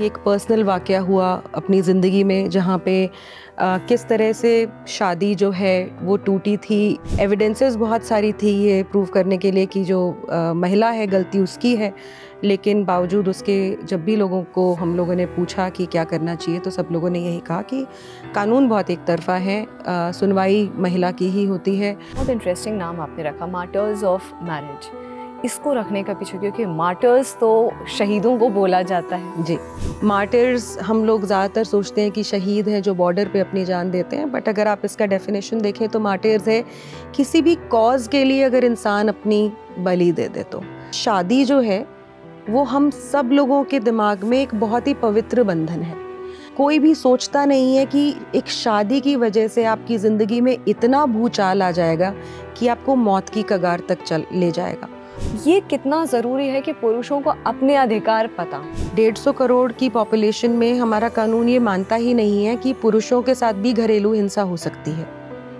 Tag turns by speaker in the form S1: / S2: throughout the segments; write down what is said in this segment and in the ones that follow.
S1: एक पर्सनल वाक़ हुआ अपनी ज़िंदगी में जहाँ पे आ, किस तरह से शादी जो है वो टूटी थी एविडेंसेस बहुत सारी थी ये प्रूव करने के लिए कि जो आ, महिला है गलती उसकी है लेकिन बावजूद उसके जब भी लोगों को हम लोगों ने पूछा कि क्या करना चाहिए तो सब लोगों ने यही कहा कि कानून बहुत एक तरफा है
S2: सुनवाई महिला की ही होती है बहुत इंटरेस्टिंग नाम आपने रखा मार्टर्स ऑफ मैरिज इसको रखने का पीछे क्योंकि मार्टर्स तो शहीदों को बोला जाता है जी
S1: मार्टर्स हम लोग ज़्यादातर सोचते हैं कि शहीद हैं जो बॉर्डर पे अपनी जान देते हैं बट अगर आप इसका डेफिनेशन देखें तो मार्टर्स है किसी भी कॉज के लिए अगर इंसान अपनी बलि दे दे तो शादी जो है वो हम सब लोगों के दिमाग में एक बहुत ही पवित्र बंधन है कोई भी सोचता नहीं है कि एक शादी की वजह से आपकी ज़िंदगी में इतना भूचाल आ जाएगा कि आपको मौत की कगार तक चल ले जाएगा ये कितना ज़रूरी है कि पुरुषों को अपने अधिकार पता डेढ़ सौ करोड़ की पॉपुलेशन में हमारा कानून ये मानता ही नहीं है कि पुरुषों के साथ भी घरेलू हिंसा हो सकती है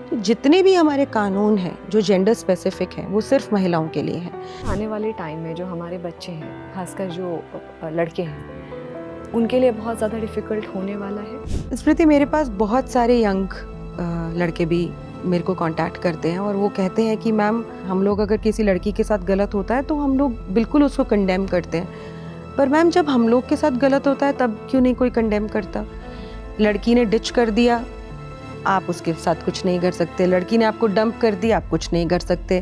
S1: तो जितने भी हमारे कानून हैं जो जेंडर स्पेसिफिक हैं वो सिर्फ महिलाओं के लिए
S2: हैं आने वाले टाइम में जो हमारे बच्चे हैं खासकर जो लड़के हैं उनके लिए बहुत ज़्यादा डिफ़िकल्ट होने वाला है
S1: स्मृति मेरे पास बहुत सारे यंग लड़के भी मेरे को कांटेक्ट करते हैं और वो कहते हैं कि मैम हम लोग अगर किसी लड़की के साथ गलत होता है तो हम लोग बिल्कुल उसको कंडेम करते हैं पर मैम जब हम लोग के साथ गलत होता है तब क्यों नहीं कोई कंडेम करता लड़की ने डिच कर दिया आप उसके साथ कुछ नहीं कर सकते लड़की ने आपको डंप कर दिया आप कुछ नहीं कर सकते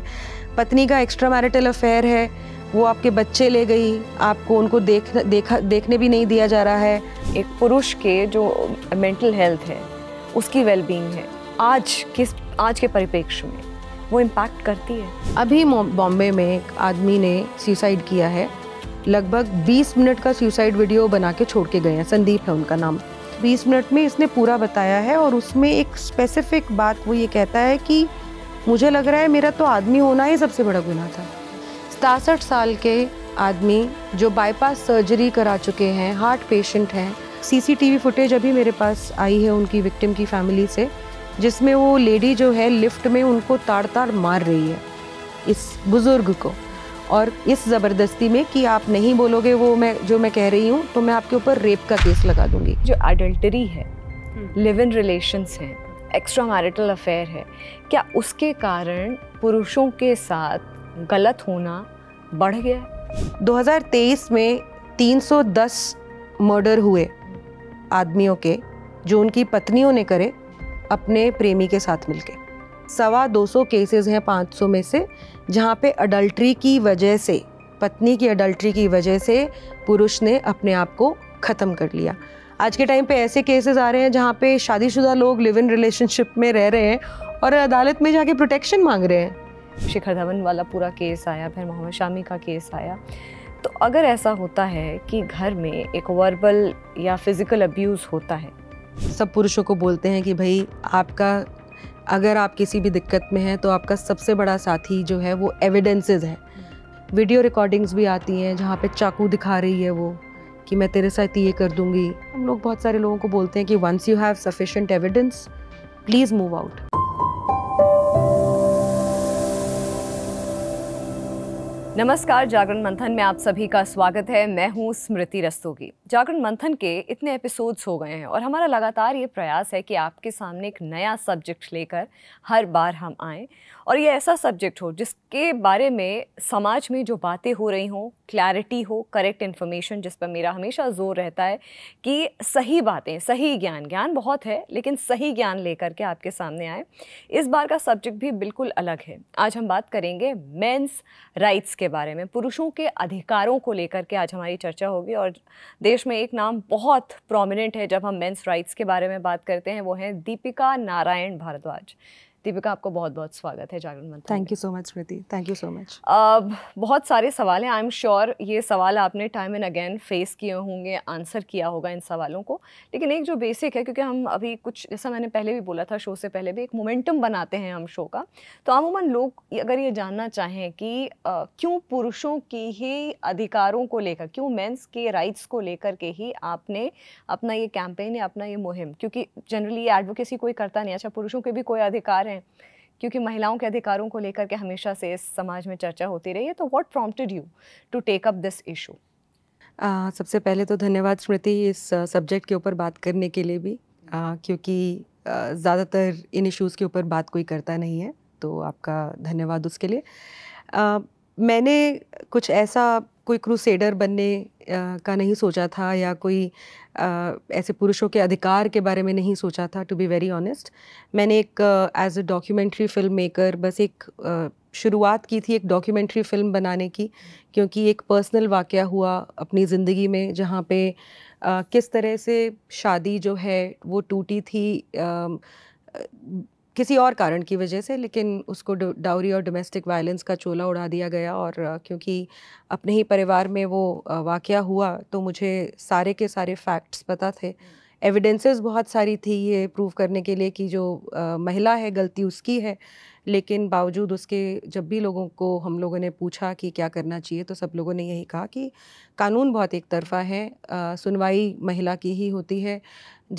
S1: पत्नी का एक्स्ट्रा मैरिटल अफेयर है वो आपके बच्चे ले गई आपको उनको देख देखा देखने भी नहीं दिया जा रहा
S2: है एक पुरुष के जो मेंटल हेल्थ है उसकी वेलबींग है आज किस आज के परिप्रेक्ष्य में वो इम्पैक्ट करती है अभी बॉम्बे में एक
S1: आदमी ने सुसाइड किया है लगभग 20 मिनट का सुसाइड वीडियो बना के छोड़ के गए हैं संदीप है उनका नाम 20 मिनट में इसने पूरा बताया है और उसमें एक स्पेसिफिक बात वो ये कहता है कि मुझे लग रहा है मेरा तो आदमी होना ही सबसे बड़ा गुना था सतासठ साल के आदमी जो बाईपास सर्जरी करा चुके हैं हार्ट पेशेंट हैं सीसीटीवी फुटेज अभी मेरे पास आई है उनकी विक्टिम की फैमिली से जिसमें वो लेडी जो है लिफ्ट में उनको ताड़ ताड़ मार रही है इस बुज़ुर्ग को और इस ज़बरदस्ती में कि आप नहीं बोलोगे वो मैं जो मैं कह रही हूँ तो मैं आपके ऊपर रेप
S2: का केस लगा दूंगी जो अडल्ट्री है लिव इन रिलेशन्स हैं एक्स्ट्रा मैरिटल अफेयर है क्या उसके कारण पुरुषों के साथ गलत होना बढ़ गया 2023 में 310 मर्डर
S1: हुए आदमियों के जो उनकी पत्नियों ने करे अपने प्रेमी के साथ मिलके सवा 200 केसेस हैं 500 में से जहाँ पे अडल्ट्री की वजह से पत्नी की अडल्ट्री की वजह से पुरुष ने अपने आप को ख़त्म कर लिया आज के टाइम पे ऐसे केसेस आ रहे हैं जहाँ पे शादीशुदा लोग लिव इन रिलेशनशिप में रह
S2: रहे हैं और अदालत में जाके प्रोटेक्शन मांग रहे हैं शिखर धवन वाला पूरा केस आया फिर मोहम्मद शामी का केस आया तो अगर ऐसा होता है कि घर में एक वर्बल या फिज़िकल अब्यूज़ होता है
S1: सब पुरुषों को बोलते हैं कि भाई आपका अगर आप किसी भी दिक्कत में हैं तो आपका सबसे बड़ा साथी जो है वो एविडेंसेस है वीडियो रिकॉर्डिंग्स भी आती हैं जहाँ पे चाकू दिखा रही है वो कि मैं तेरे साथ ये कर दूंगी हम लोग बहुत सारे लोगों को बोलते हैं कि once you have sufficient evidence please move out
S2: नमस्कार जागरण मंथन में आप सभी का स्वागत है मैं हूँ स्मृति रस्तोगी जागरण मंथन के इतने एपिसोड्स हो गए हैं और हमारा लगातार ये प्रयास है कि आपके सामने एक नया सब्जेक्ट लेकर हर बार हम आए और ये ऐसा सब्जेक्ट हो जिसके बारे में समाज में जो बातें हो रही हों क्लैरिटी हो करेक्ट इन्फॉर्मेशन जिस पर मेरा हमेशा जोर रहता है कि सही बातें सही ज्ञान ज्ञान बहुत है लेकिन सही ज्ञान लेकर के आपके सामने आए इस बार का सब्जेक्ट भी बिल्कुल अलग है आज हम बात करेंगे मेन्स राइट्स के बारे में पुरुषों के अधिकारों को लेकर के आज हमारी चर्चा होगी और देश में एक नाम बहुत प्रोमिनेंट है जब हम मेंस राइट्स के बारे में बात करते हैं वो है दीपिका नारायण भारद्वाज दीपिका आपको बहुत बहुत स्वागत है Jagran Manthan
S1: thank you so much Smriti thank you so much
S2: बहुत सारे सवाल हैं आई एम श्योर ये सवाल आपने टाइम एंड अगेन फेस किए होंगे आंसर किया होगा इन सवालों को लेकिन एक जो बेसिक है क्योंकि हम अभी कुछ जैसा मैंने पहले भी बोला था शो से पहले भी एक मोमेंटम बनाते हैं हम शो का तो अमूमन लोग अगर ये जानना चाहें कि क्यों पुरुषों की ही अधिकारों को लेकर क्यों मेंस के राइट्स को लेकर के ही आपने अपना ये कैंपेन या अपना ये मुहिम क्योंकि जनरली ये एडवोकेसी कोई करता नहीं अच्छा पुरुषों के भी कोई अधिकार हैं क्योंकि महिलाओं के अधिकारों को लेकर के हमेशा से इस समाज में चर्चा होती रही है तो what prompted you to take up this issue
S1: सबसे पहले तो धन्यवाद स्मृति इस सब्जेक्ट के ऊपर बात करने के लिए भी आ, क्योंकि ज़्यादातर इन इश्यूज़ के ऊपर बात कोई करता नहीं है तो आपका धन्यवाद उसके लिए आ, मैंने कुछ ऐसा कोई क्रूसेडर बनने का नहीं सोचा था या कोई ऐसे पुरुषों के अधिकार के बारे में नहीं सोचा था टू बी वेरी ऑनेस्ट मैंने एक as a documentary film maker बस एक शुरुआत की थी एक डॉक्यूमेंट्री फिल्म बनाने की क्योंकि एक पर्सनल वाक़ हुआ अपनी ज़िंदगी में जहाँ पे आ, किस तरह से शादी जो है वो टूटी थी आ, किसी और कारण की वजह से लेकिन उसको डाउरी और डोमेस्टिक वायलेंस का चोला उड़ा दिया गया और क्योंकि अपने ही परिवार में वो वाक़ हुआ तो मुझे सारे के सारे फैक्ट्स पता थे एविडेंसेस बहुत सारी थी ये प्रूव करने के लिए कि जो आ, महिला है गलती उसकी है लेकिन बावजूद उसके जब भी लोगों को हम लोगों ने पूछा कि क्या करना चाहिए तो सब लोगों ने यही कहा कि कानून बहुत एक तरफा है सुनवाई महिला की ही होती है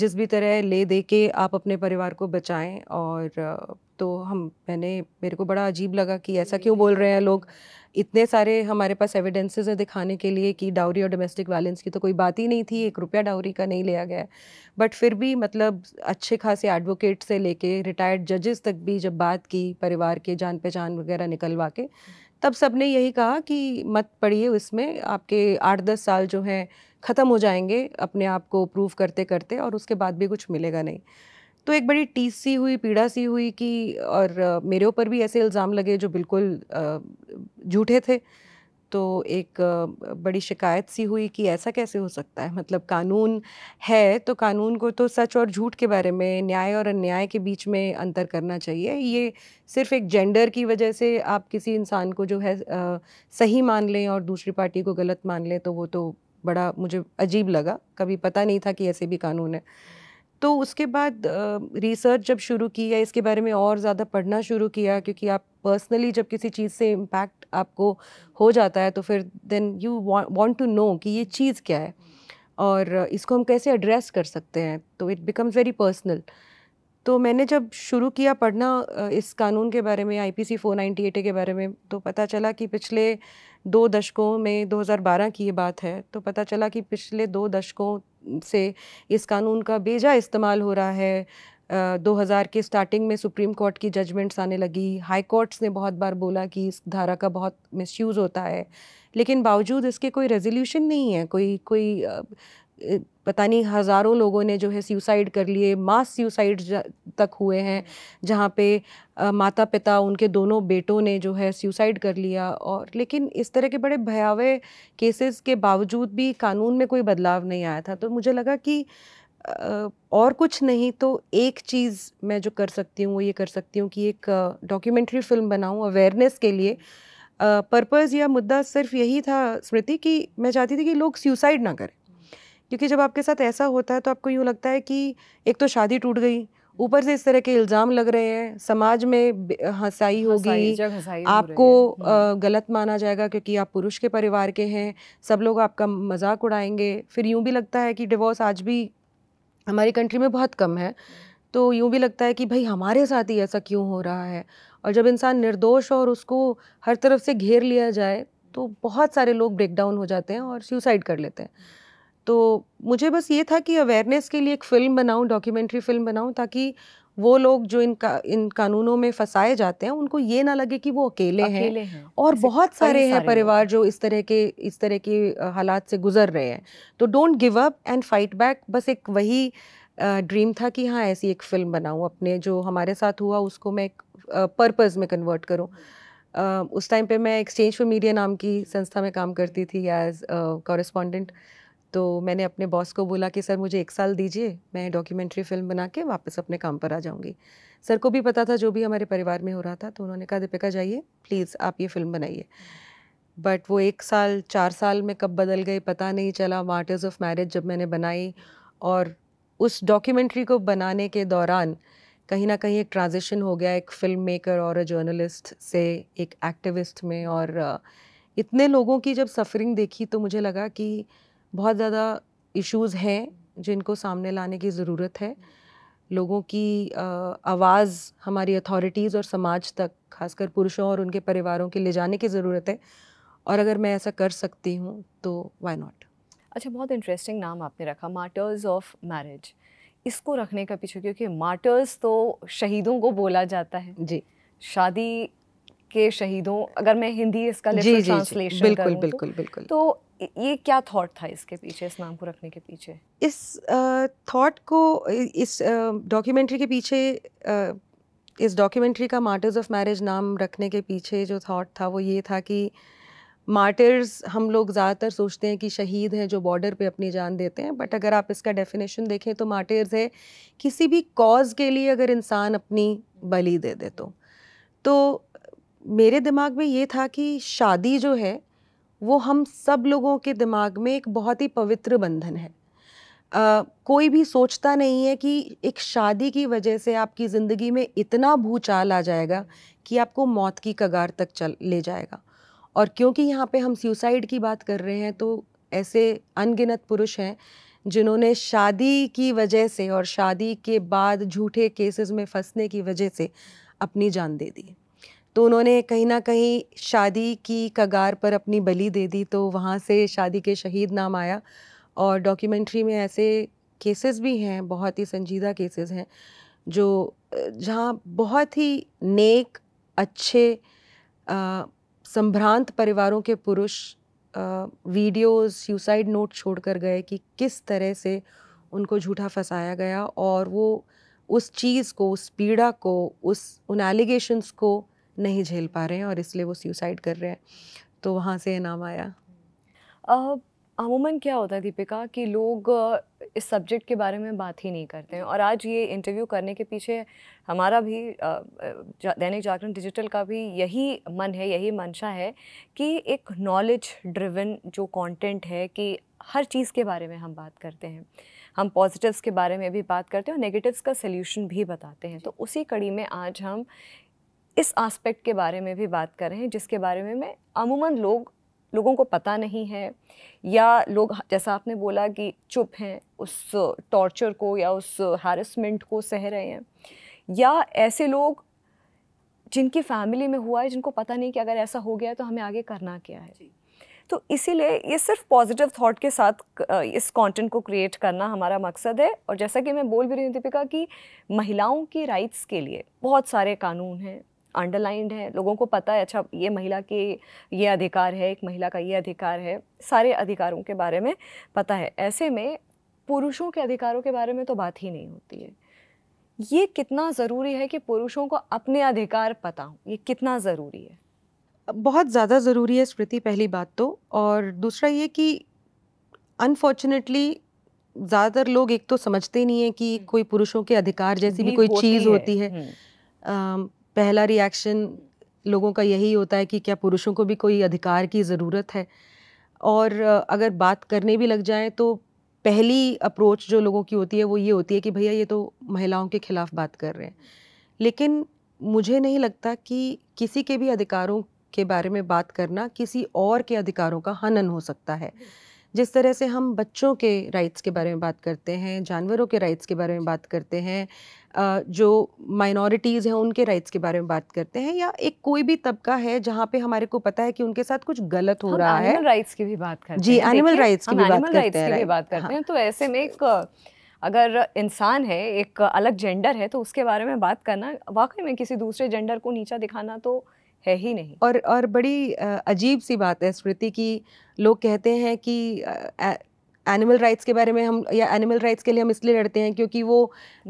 S1: जिस भी तरह ले दे के आप अपने परिवार को बचाएं और तो हम मैंने मेरे को बड़ा अजीब लगा कि ऐसा क्यों बोल रहे हैं लोग इतने सारे हमारे पास एविडेंसेस हैं दिखाने के लिए कि डाउरी और डोमेस्टिक वायलेंस की तो कोई बात ही नहीं थी एक रुपया डाउरी का नहीं लिया गया बट फिर भी मतलब अच्छे खासे एडवोकेट से लेके रिटायर्ड जजेस तक भी जब बात की परिवार के जान पहचान वगैरह निकलवा के तब सब ने यही कहा कि मत पढ़िए उसमें आपके आठ दस साल जो हैं ख़त्म हो जाएंगे अपने आप को प्रूव करते करते और उसके बाद भी कुछ मिलेगा नहीं तो एक बड़ी टीस सी हुई पीड़ा सी हुई कि और मेरे ऊपर भी ऐसे इल्ज़ाम लगे जो बिल्कुल झूठे थे तो एक बड़ी शिकायत सी हुई कि ऐसा कैसे हो सकता है मतलब कानून है तो कानून को तो सच और झूठ के बारे में न्याय और अन्याय के बीच में अंतर करना चाहिए ये सिर्फ एक जेंडर की वजह से आप किसी इंसान को जो है आ, सही मान लें और दूसरी पार्टी को गलत मान लें तो वो तो बड़ा मुझे अजीब लगा कभी पता नहीं था कि ऐसे भी कानून है तो उसके बाद रिसर्च जब शुरू की या इसके बारे में और ज़्यादा पढ़ना शुरू किया क्योंकि आप पर्सनली जब किसी चीज़ से इम्पैक्ट आपको हो जाता है तो फिर then you want to know कि ये चीज़ क्या है और इसको हम कैसे एड्रेस कर सकते हैं तो इट बिकम्स वेरी पर्सनल तो मैंने जब शुरू किया पढ़ना इस कानून के बारे में आई पी के बारे में तो पता चला कि पिछले दो दशकों में 2012 की ये बात है तो पता चला कि पिछले दो दशकों से इस कानून का बेजा इस्तेमाल हो रहा है Uh, 2000 के स्टार्टिंग में सुप्रीम कोर्ट की जजमेंट्स आने लगी हाई कोर्ट्स ने बहुत बार बोला कि इस धारा का बहुत मिसयूज़ होता है लेकिन बावजूद इसके कोई रेजोल्यूशन नहीं है कोई कोई पता नहीं हज़ारों लोगों ने जो है सुसाइड कर लिए मास सुसाइड तक हुए हैं जहाँ पे आ, माता पिता उनके दोनों बेटों ने जो है सुसाइड कर लिया और लेकिन इस तरह के बड़े भयावह केसेस के बावजूद भी कानून में कोई बदलाव नहीं आया था तो मुझे लगा कि और कुछ नहीं तो एक चीज़ मैं जो कर सकती हूँ वो ये कर सकती हूँ कि एक डॉक्यूमेंट्री फ़िल्म बनाऊँ अवेयरनेस के लिए पर्पज़ या मुद्दा सिर्फ यही था स्मृति कि मैं चाहती थी कि लोग सुसाइड ना करें क्योंकि जब आपके साथ ऐसा होता है तो आपको यूँ लगता है कि एक तो शादी टूट गई ऊपर से इस तरह के इल्ज़ाम लग रहे हैं समाज में हंसाई होगी आपको हम्म। गलत माना जाएगा क्योंकि आप पुरुष के परिवार के हैं सब लोग आपका मजाक उड़ाएंगे फिर यूँ भी लगता है कि डिवोर्स आज भी हमारी कंट्री में बहुत कम है तो यूँ भी लगता है कि भाई हमारे साथ ही ऐसा क्यों हो रहा है और जब इंसान निर्दोष और उसको हर तरफ से घेर लिया जाए तो बहुत सारे लोग ब्रेकडाउन हो जाते हैं और सुसाइड कर लेते हैं तो मुझे बस ये था कि अवेयरनेस के लिए एक फ़िल्म बनाऊं डॉक्यूमेंट्री फ़िल्म बनाऊं ताकि वो लोग जो इन का, इन कानूनों में फंसाए जाते हैं उनको ये ना लगे कि वो अकेले, अकेले हैं, और बहुत सारे हैं परिवार जो इस तरह के इस तरह के हालात से गुजर रहे हैं तो don't give up and fight back बस एक वही ड्रीम था कि हाँ ऐसी एक फ़िल्म बनाऊँ अपने जो हमारे साथ हुआ उसको मैं एक पर्पज़ में कन्वर्ट करूँ उस टाइम पे मैं एक्सचेंज फॉर मीडिया नाम की संस्था में काम करती थी एज कॉरेस्पॉन्डेंट uh, तो मैंने अपने बॉस को बोला कि सर मुझे एक साल दीजिए मैं डॉक्यूमेंट्री फिल्म बना के वापस अपने काम पर आ जाऊँगी सर को भी पता था जो भी हमारे परिवार में हो रहा था तो उन्होंने कहा दीपिका जाइए प्लीज़ आप ये फिल्म बनाइए बट वो एक साल चार साल में कब बदल गए पता नहीं चला मार्टर्स ऑफ मैरिज जब मैंने बनाई और उस डॉक्यूमेंट्री को बनाने के दौरान कहीं ना कहीं एक ट्रांजिशन हो गया एक फिल्म मेकर और अ जर्नलिस्ट से एक एक्टिविस्ट में और इतने लोगों की जब सफरिंग देखी तो मुझे लगा कि बहुत ज़्यादा इश्यूज हैं जिनको सामने लाने की ज़रूरत है लोगों की आवाज़ हमारी अथॉरिटीज़ और समाज तक खासकर पुरुषों और उनके परिवारों के ले जाने की ज़रूरत है और अगर मैं ऐसा कर सकती हूँ तो वाई नॉट
S2: अच्छा बहुत इंटरेस्टिंग नाम आपने रखा मार्टर्स ऑफ मैरिज इसको रखने का पीछे क्योंकि मार्टर्स तो शहीदों को बोला जाता है जी शादी के शहीदों अगर मैं हिंदी इसका ट्रांसलेशन बिल्कुल तो, बिल्कुल बिल्कुल तो ये क्या थॉट था इसके पीछे इस नाम को रखने के पीछे
S1: इस थॉट को इस डॉक्यूमेंट्री के पीछे इस डॉक्यूमेंट्री का मार्टर्स ऑफ मैरिज नाम रखने के पीछे जो थॉट था वो ये था कि मार्टर्स हम लोग ज़्यादातर सोचते हैं कि शहीद हैं जो बॉर्डर पे अपनी जान देते हैं बट अगर आप इसका डेफिनेशन देखें तो मार्टर्स है किसी भी कॉज़ के लिए अगर इंसान अपनी बली दे दे तो, तो मेरे दिमाग में ये था कि शादी जो है वो हम सब लोगों के दिमाग में एक बहुत ही पवित्र बंधन है Uh, कोई भी सोचता नहीं है कि एक शादी की वजह से आपकी ज़िंदगी में इतना भूचाल आ जाएगा कि आपको मौत की कगार तक चल ले जाएगा और क्योंकि यहाँ पे हम सुसाइड की बात कर रहे हैं तो ऐसे अनगिनत पुरुष हैं जिन्होंने शादी की वजह से और शादी के बाद झूठे केसेस में फंसने की वजह से अपनी जान दे दी तो उन्होंने कहीं ना कहीं शादी की कगार पर अपनी बलि दे दी तो वहाँ से शादी के शहीद नाम आया और डॉक्यूमेंट्री में ऐसे केसेस भी हैं बहुत ही संजीदा केसेस हैं जो जहाँ बहुत ही नेक अच्छे संभ्रांत परिवारों के पुरुष वीडियोस सुसाइड नोट छोड़ कर गए कि किस तरह से उनको झूठा फंसाया गया और वो उस चीज़ को उस पीड़ा को उस उन एलिगेशंस को नहीं झेल पा रहे हैं और इसलिए वो सुसाइड कर रहे हैं तो वहाँ से नाम आया
S2: अमूमन क्या होता है दीपिका कि लोग इस सब्जेक्ट के बारे में बात ही नहीं करते हैं और आज ये इंटरव्यू करने के पीछे हमारा भी दैनिक जागरण डिजिटल का भी यही मन है यही मंशा है कि एक नॉलेज ड्रिवन जो कंटेंट है कि हर चीज़ के बारे में हम बात करते हैं हम पॉजिटिव्स के बारे में भी बात करते हैं और नेगेटिव्स का सल्यूशन भी बताते हैं तो उसी कड़ी में आज हम इस आस्पेक्ट के बारे में भी बात कर रहे हैं जिसके बारे में मैं अमूमन लोग लोगों को पता नहीं है या लोग जैसा आपने बोला कि चुप हैं उस टॉर्चर को या उस हैरसमेंट को सह रहे हैं या ऐसे लोग जिनकी फैमिली में हुआ है जिनको पता नहीं कि अगर ऐसा हो गया तो हमें आगे करना क्या है तो इसीलिए ये सिर्फ पॉजिटिव थॉट के साथ इस कंटेंट को क्रिएट करना हमारा मकसद है और जैसा कि मैं बोल भी रही हूँ दीपिका कि महिलाओं की राइट्स के लिए बहुत सारे कानून हैं अंडरलाइंड है लोगों को पता है अच्छा ये महिला के ये अधिकार है एक महिला का ये अधिकार है सारे अधिकारों के बारे में पता है ऐसे में पुरुषों के अधिकारों के बारे में तो बात ही नहीं होती है ये कितना ज़रूरी है कि पुरुषों को अपने अधिकार पता हो ये कितना ज़रूरी है बहुत ज़्यादा ज़रूरी है स्मृति
S1: पहली बात तो और दूसरा ये कि अनफॉर्चुनेटली ज़्यादातर लोग एक तो समझते नहीं है कि हम्म। कोई पुरुषों के अधिकार जैसी भी, भी कोई चीज़ है। होती है हम्म। पहला रिएक्शन लोगों का यही होता है कि क्या पुरुषों को भी कोई अधिकार की ज़रूरत है और अगर बात करने भी लग जाए तो पहली अप्रोच जो लोगों की होती है वो ये होती है कि भैया ये तो महिलाओं के ख़िलाफ़ बात कर रहे हैं लेकिन मुझे नहीं लगता कि किसी के भी अधिकारों के बारे में बात करना किसी और के अधिकारों का हनन हो सकता है जिस तरह से हम बच्चों के राइट्स के बारे में बात करते हैं जानवरों के राइट्स के बारे में बात करते हैं जो माइनॉरिटीज़ हैं उनके राइट्स के बारे में बात करते हैं या एक कोई भी तबका है जहाँ पे हमारे को पता है कि उनके साथ कुछ गलत हो रहा है राइट्स
S2: की भी बात करते जी एनिमल राइट्स की भी बात करते हाँ। हैं तो ऐसे में एक अगर इंसान है एक अलग जेंडर है तो उसके बारे में बात करना वाकई में किसी दूसरे जेंडर को नीचा दिखाना तो है ही नहीं
S1: और और बड़ी अजीब सी बात है स्मृति की लोग कहते हैं कि एनिमल राइट्स के बारे में हम या एनिमल राइट्स के लिए हम इसलिए लड़ते हैं क्योंकि वो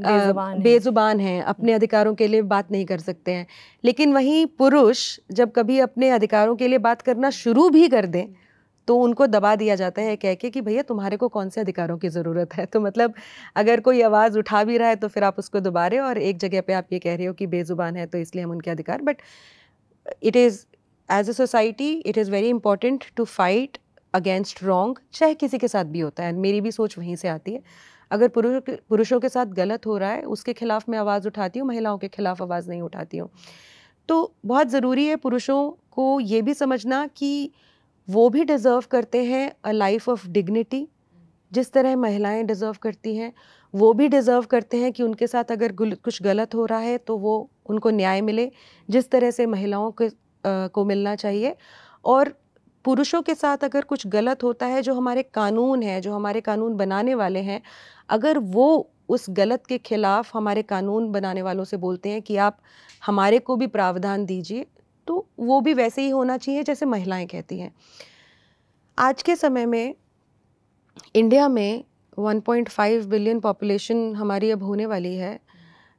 S1: बेजुबान, हैं हैं अपने हम्म। अधिकारों के लिए बात नहीं कर सकते हैं लेकिन वहीं पुरुष जब कभी अपने अधिकारों के लिए बात करना शुरू भी कर दें हम्म। तो उनको दबा दिया जाता है कह के कि भैया तुम्हारे को कौन से अधिकारों की ज़रूरत है तो मतलब अगर कोई आवाज़ उठा भी रहा है तो फिर आप उसको दोबारे और एक जगह पे आप ये कह रहे हो कि बेज़ुबान है तो इसलिए हम उनके अधिकार but it is as a society it is very important to fight against wrong चाहे किसी के साथ भी होता है मेरी भी सोच वहीं से आती है अगर पुरुष पुरुषों के साथ गलत हो रहा है उसके खिलाफ मैं आवाज़ उठाती हूँ महिलाओं के खिलाफ आवाज़ नहीं उठाती हूँ तो बहुत ज़रूरी है पुरुषों को ये भी समझना कि वो भी डिज़र्व करते हैं अ लाइफ ऑफ डिग्निटी जिस तरह महिलाएं डिज़र्व करती हैं वो भी डिज़र्व करते हैं कि उनके साथ अगर कुछ गलत हो रहा है तो वो उनको न्याय मिले जिस तरह से महिलाओं के को मिलना चाहिए और पुरुषों के साथ अगर कुछ गलत होता है जो हमारे कानून हैं जो हमारे कानून बनाने वाले हैं अगर वो उस गलत के खिलाफ हमारे कानून बनाने वालों से बोलते हैं कि आप हमारे को भी प्रावधान दीजिए तो वो भी वैसे ही होना चाहिए जैसे महिलाएं कहती हैं आज के समय में इंडिया में 1.5 बिलियन पॉपुलेशन हमारी अब होने वाली है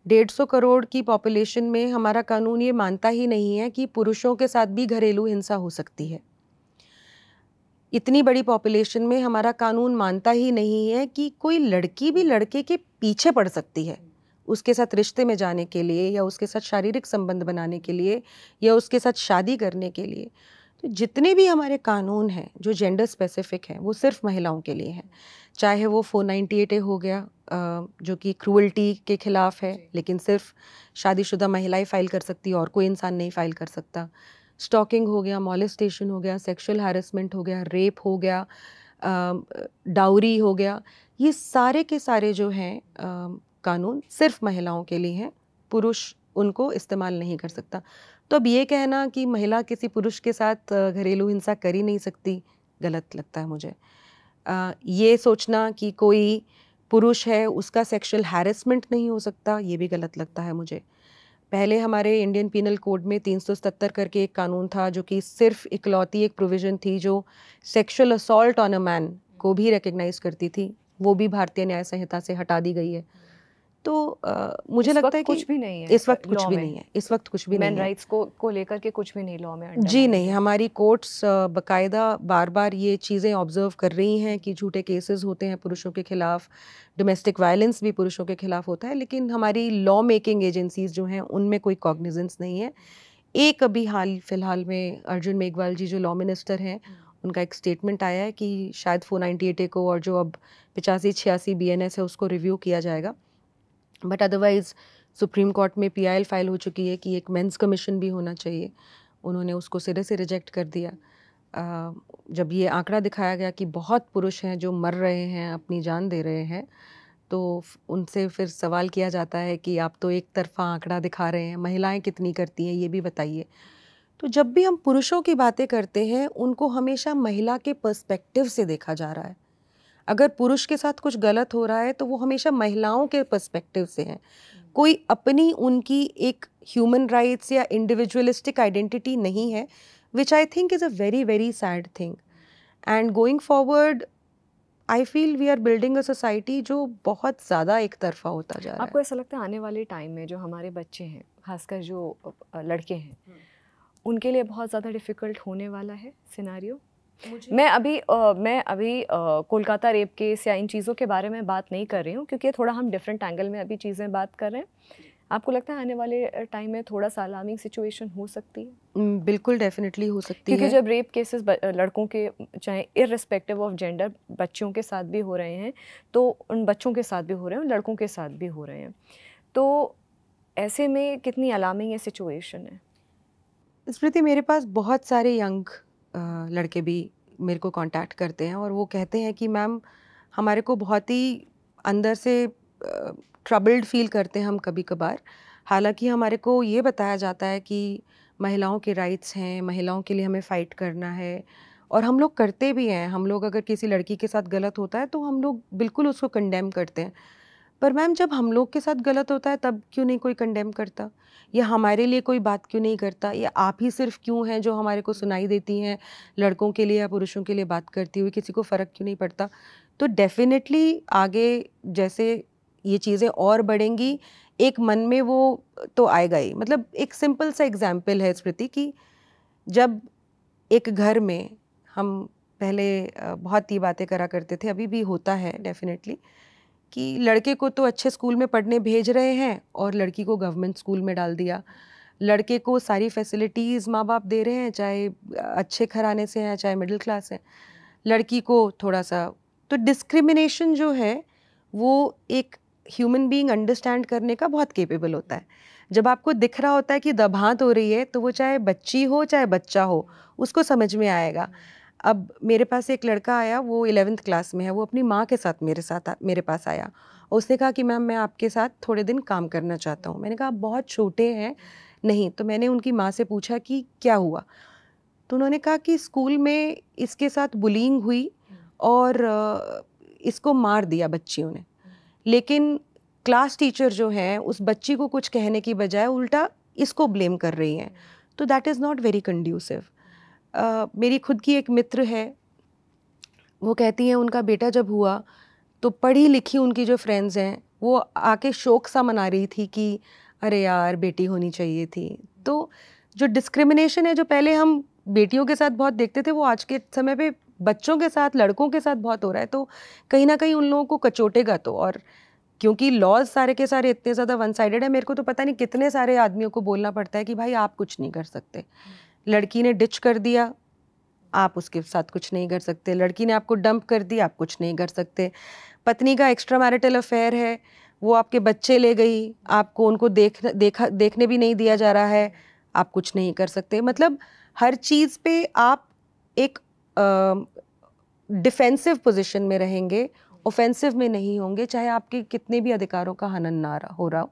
S1: डेढ़ सौ करोड़ की पॉपुलेशन में हमारा कानून ये मानता ही नहीं है कि पुरुषों के साथ भी घरेलू हिंसा हो सकती है इतनी बड़ी पॉपुलेशन में हमारा कानून मानता ही नहीं है कि कोई लड़की भी लड़के के पीछे पड़ सकती है उसके साथ रिश्ते में जाने के लिए या उसके साथ शारीरिक संबंध बनाने के लिए या उसके साथ शादी करने के लिए तो जितने भी हमारे कानून हैं जो जेंडर स्पेसिफिक हैं वो सिर्फ महिलाओं के लिए हैं चाहे वो एट ए हो गया जो कि क्रूअल्टी के ख़िलाफ़ है लेकिन सिर्फ शादीशुदा महिलाएं फ़ाइल कर सकती और कोई इंसान नहीं फ़ाइल कर सकता स्टॉकिंग हो गया मॉलिस्टेशन हो गया सेक्शुअल हरसमेंट हो गया रेप हो गया डाउरी हो गया ये सारे के सारे जो हैं कानून सिर्फ महिलाओं के लिए हैं पुरुष उनको इस्तेमाल नहीं कर सकता तो अब ये कहना कि महिला किसी पुरुष के साथ घरेलू हिंसा कर ही नहीं सकती गलत लगता है मुझे आ, ये सोचना कि कोई पुरुष है उसका सेक्सुअल हैरेसमेंट नहीं हो सकता ये भी गलत लगता है मुझे पहले हमारे इंडियन पिनल कोड में 377 करके एक कानून था जो कि सिर्फ इकलौती एक प्रोविज़न थी जो sexual assault on a man को भी रिकग्नाइज करती थी वो भी भारतीय न्याय संहिता से हटा दी गई है तो आ, मुझे लगता है कि कुछ भी नहीं है इस वक्त कुछ भी नहीं है इस वक्त कुछ भी नहीं राइट्स
S2: को को लेकर के कुछ भी नहीं लॉ में जी
S1: नहीं हमारी कोर्ट्स बकायदा बार बार ये चीज़ें ऑब्जर्व कर रही हैं कि झूठे केसेस होते हैं पुरुषों के खिलाफ डोमेस्टिक वायलेंस भी पुरुषों के खिलाफ होता है लेकिन हमारी लॉ मेकिंग एजेंसीज जो हैं उनमें कोई कॉग्निजेंस नहीं है एक अभी हाल फिलहाल में अर्जुन मेघवाल जी जो लॉ मिनिस्टर हैं हम्म। उनका एक स्टेटमेंट आया है कि शायद फोर नाइन्टी एट ए को और जो अब पिचासी छियासी बी एन एस है उसको रिव्यू किया जाएगा बट अदरवाइज़ सुप्रीम कोर्ट में पी फाइल हो चुकी है कि एक मेंस कमीशन भी होना चाहिए उन्होंने उसको सिरे से रिजेक्ट कर दिया जब ये आंकड़ा दिखाया गया कि बहुत पुरुष हैं जो मर रहे हैं अपनी जान दे रहे हैं तो उनसे फिर सवाल किया जाता है कि आप तो एक तरफा आंकड़ा दिखा रहे हैं महिलाएं कितनी करती हैं ये भी बताइए तो जब भी हम पुरुषों की बातें करते हैं उनको हमेशा महिला के पर्सपेक्टिव से देखा जा रहा है अगर पुरुष के साथ कुछ गलत हो रहा है तो वो हमेशा महिलाओं के पर्सपेक्टिव से है कोई अपनी उनकी एक ह्यूमन राइट्स या इंडिविजुअलिस्टिक आइडेंटिटी नहीं है which I think is a very very sad thing and going forward I feel we are building a society जो बहुत ज़्यादा एक तरफा होता जा रहा है आपको
S2: ऐसा लगता है आने वाले टाइम में जो हमारे बच्चे हैं खासकर जो लड़के हैं हम्म। उनके लिए बहुत ज़्यादा डिफ़िकल्ट होने वाला है सिनारियो मैं अभी आ, मैं अभी कोलकाता रेप केस या इन चीज़ों के बारे में बात नहीं कर रही हूँ क्योंकि थोड़ा हम डिफरेंट एंगल में अभी चीज़ें बात कर रहे हैं आपको लगता है आने वाले टाइम में थोड़ा सा अलार्मिंग सिचुएशन हो सकती है बिल्कुल डेफिनेटली हो सकती क्योंकि है क्योंकि जब रेप केसेस लड़कों के चाहे इरिस्पेक्टिव ऑफ जेंडर बच्चों के साथ भी हो रहे हैं तो उन बच्चों के साथ भी हो रहे हैं लड़कों के साथ भी हो रहे हैं तो ऐसे में कितनी अलार्मिंग ये सिचुएशन है
S1: स्मृति मेरे पास बहुत सारे यंग लड़के भी मेरे को कांटेक्ट करते हैं और वो कहते हैं कि मैम हमारे को बहुत ही अंदर से ट्रबल्ड फील करते हैं हम कभी कभार हालांकि हमारे को ये बताया जाता है कि महिलाओं के राइट्स हैं महिलाओं के लिए हमें फ़ाइट करना है और हम लोग करते भी हैं हम लोग अगर किसी लड़की के साथ गलत होता है तो हम लोग बिल्कुल उसको कंडेम करते हैं पर मैम जब हम लोग के साथ गलत होता है तब क्यों नहीं कोई कंडेम करता या हमारे लिए कोई बात क्यों नहीं करता या आप ही सिर्फ क्यों हैं जो हमारे को सुनाई देती हैं लड़कों के लिए या पुरुषों के लिए बात करती हुई किसी को फ़र्क क्यों नहीं पड़ता तो डेफिनेटली आगे जैसे ये चीज़ें और बढ़ेंगी एक मन में वो तो आएगा ही मतलब एक सिंपल सा एग्ज़ाम्पल है स्मृति कि जब एक घर में हम पहले बहुत ही बातें करा करते थे अभी भी होता है डेफिनेटली कि लड़के को तो अच्छे स्कूल में पढ़ने भेज रहे हैं और लड़की को गवर्नमेंट स्कूल में डाल दिया लड़के को सारी फैसिलिटीज़ माँ बाप दे रहे हैं चाहे अच्छे घराने से हैं चाहे मिडिल क्लास हैं लड़की को थोड़ा सा तो डिस्क्रिमिनेशन जो है वो एक ह्यूमन बीइंग अंडरस्टैंड करने का बहुत केपेबल होता है जब आपको दिख रहा होता है कि दबाँत हो रही है तो वो चाहे बच्ची हो चाहे बच्चा हो उसको समझ में आएगा अब मेरे पास एक लड़का आया वो इलेवेंथ क्लास में है वो अपनी माँ के साथ मेरे साथ मेरे पास आया और उसने कहा कि मैम मैं आपके साथ थोड़े दिन काम करना चाहता हूँ मैंने कहा आप बहुत छोटे हैं नहीं तो मैंने उनकी माँ से पूछा कि क्या हुआ तो उन्होंने कहा कि स्कूल में इसके साथ बुलिंग हुई और इसको मार दिया बच्चियों ने लेकिन क्लास टीचर जो हैं उस बच्ची को कुछ कहने की बजाय उल्टा इसको ब्लेम कर रही हैं तो that is not very conducive मेरी खुद की एक मित्र है वो कहती हैं उनका बेटा जब हुआ तो पढ़ी लिखी उनकी जो फ्रेंड्स हैं वो आके शोक सा मना रही थी कि अरे यार बेटी होनी चाहिए थी तो जो डिस्क्रिमिनेशन है जो पहले हम बेटियों के साथ बहुत देखते थे वो आज के समय पे बच्चों के साथ लड़कों के साथ बहुत हो रहा है तो कहीं ना कहीं उन लोगों को कचोटेगा तो और क्योंकि लॉज सारे के सारे इतने ज़्यादा वन साइडेड है मेरे को तो पता नहीं कितने सारे आदमियों को बोलना पड़ता है कि भाई आप कुछ नहीं कर सकते लड़की ने डिच कर दिया आप उसके साथ कुछ नहीं कर सकते लड़की ने आपको डंप कर दिया आप कुछ नहीं कर सकते पत्नी का एक्स्ट्रा मैरिटल अफेयर है वो आपके बच्चे ले गई आपको उनको देख देखा देखने भी नहीं दिया जा रहा है आप कुछ नहीं कर सकते मतलब हर चीज़ पे आप एक डिफेंसिव पोजीशन में रहेंगे ओफेंसिव में नहीं होंगे चाहे आपके कितने भी अधिकारों का हनन ना हो रहा हो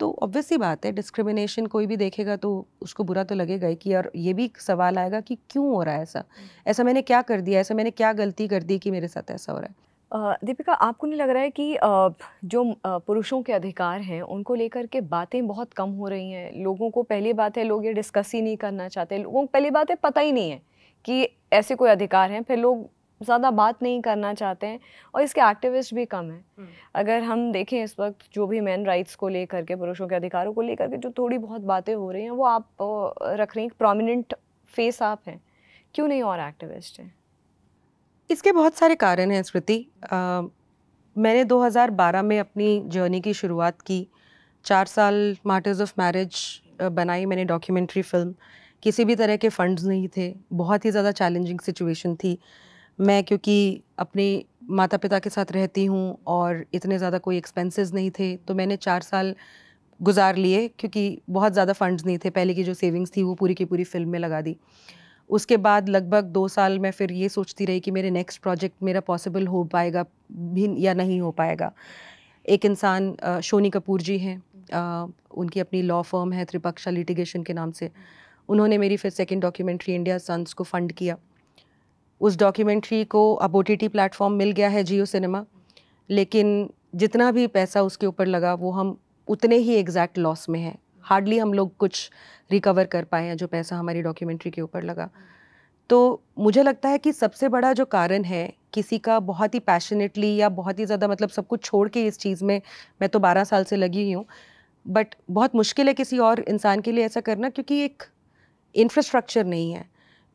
S1: तो ऑब्वियस ही बात है डिस्क्रिमिनेशन कोई भी देखेगा तो उसको बुरा तो लगेगा ही कि यार ये भी सवाल आएगा कि क्यों हो रहा है ऐसा हम्म। ऐसा मैंने क्या कर दिया ऐसा मैंने क्या गलती कर दी कि मेरे साथ ऐसा हो रहा है
S2: दीपिका आपको नहीं लग रहा है कि जो पुरुषों के अधिकार हैं उनको लेकर के बातें बहुत कम हो रही हैं लोगों को पहली बात है लोग ये डिस्कस ही नहीं करना चाहते लोगों को पहली बात है पता ही नहीं है कि ऐसे कोई अधिकार हैं फिर लोग ज़्यादा बात नहीं करना चाहते हैं और इसके एक्टिविस्ट भी कम हैं हम्म। अगर हम देखें इस वक्त जो भी मैन राइट्स को लेकर के पुरुषों के अधिकारों को लेकर के जो थोड़ी बहुत बातें हो रही हैं वो आप रख रही हैं प्रोमिनेंट फेस आप हैं क्यों नहीं और एक्टिविस्ट हैं
S1: इसके बहुत सारे कारण हैं स्मृति मैंने 2012 में अपनी जर्नी की शुरुआत की चार साल मार्टर्स ऑफ मैरिज बनाई मैंने डॉक्यूमेंट्री फिल्म किसी भी तरह के फंड्स नहीं थे बहुत ही ज़्यादा चैलेंजिंग सिचुएशन थी मैं क्योंकि अपने माता पिता के साथ रहती हूँ और इतने ज़्यादा कोई एक्सपेंसेस नहीं थे तो मैंने चार साल गुजार लिए क्योंकि बहुत ज़्यादा फंड्स नहीं थे पहले की जो सेविंग्स थी वो पूरी की पूरी फिल्म में लगा दी उसके बाद लगभग दो साल मैं फिर ये सोचती रही कि मेरे नेक्स्ट प्रोजेक्ट मेरा पॉसिबल हो पाएगा भी या नहीं हो पाएगा एक इंसान शोनी कपूर जी हैं उनकी अपनी लॉ फर्म है त्रिपक्षा लिटिगेशन के नाम से उन्होंने मेरी फिर सेकेंड डॉक्यूमेंट्री इंडिया सन्स को फ़ंड किया उस डॉक्यूमेंट्री को अब ओ टी प्लेटफॉर्म मिल गया है जियो सिनेमा लेकिन जितना भी पैसा उसके ऊपर लगा वो हम उतने ही एग्जैक्ट लॉस में हैं हार्डली हम लोग कुछ रिकवर कर पाए हैं जो पैसा हमारी डॉक्यूमेंट्री के ऊपर लगा तो मुझे लगता है कि सबसे बड़ा जो कारण है किसी का बहुत ही पैशनेटली या बहुत ही ज़्यादा मतलब सब कुछ छोड़ के इस चीज़ में मैं तो बारह साल से लगी हुई हूँ बट बहुत मुश्किल है किसी और इंसान के लिए ऐसा करना क्योंकि एक इंफ्रास्ट्रक्चर नहीं है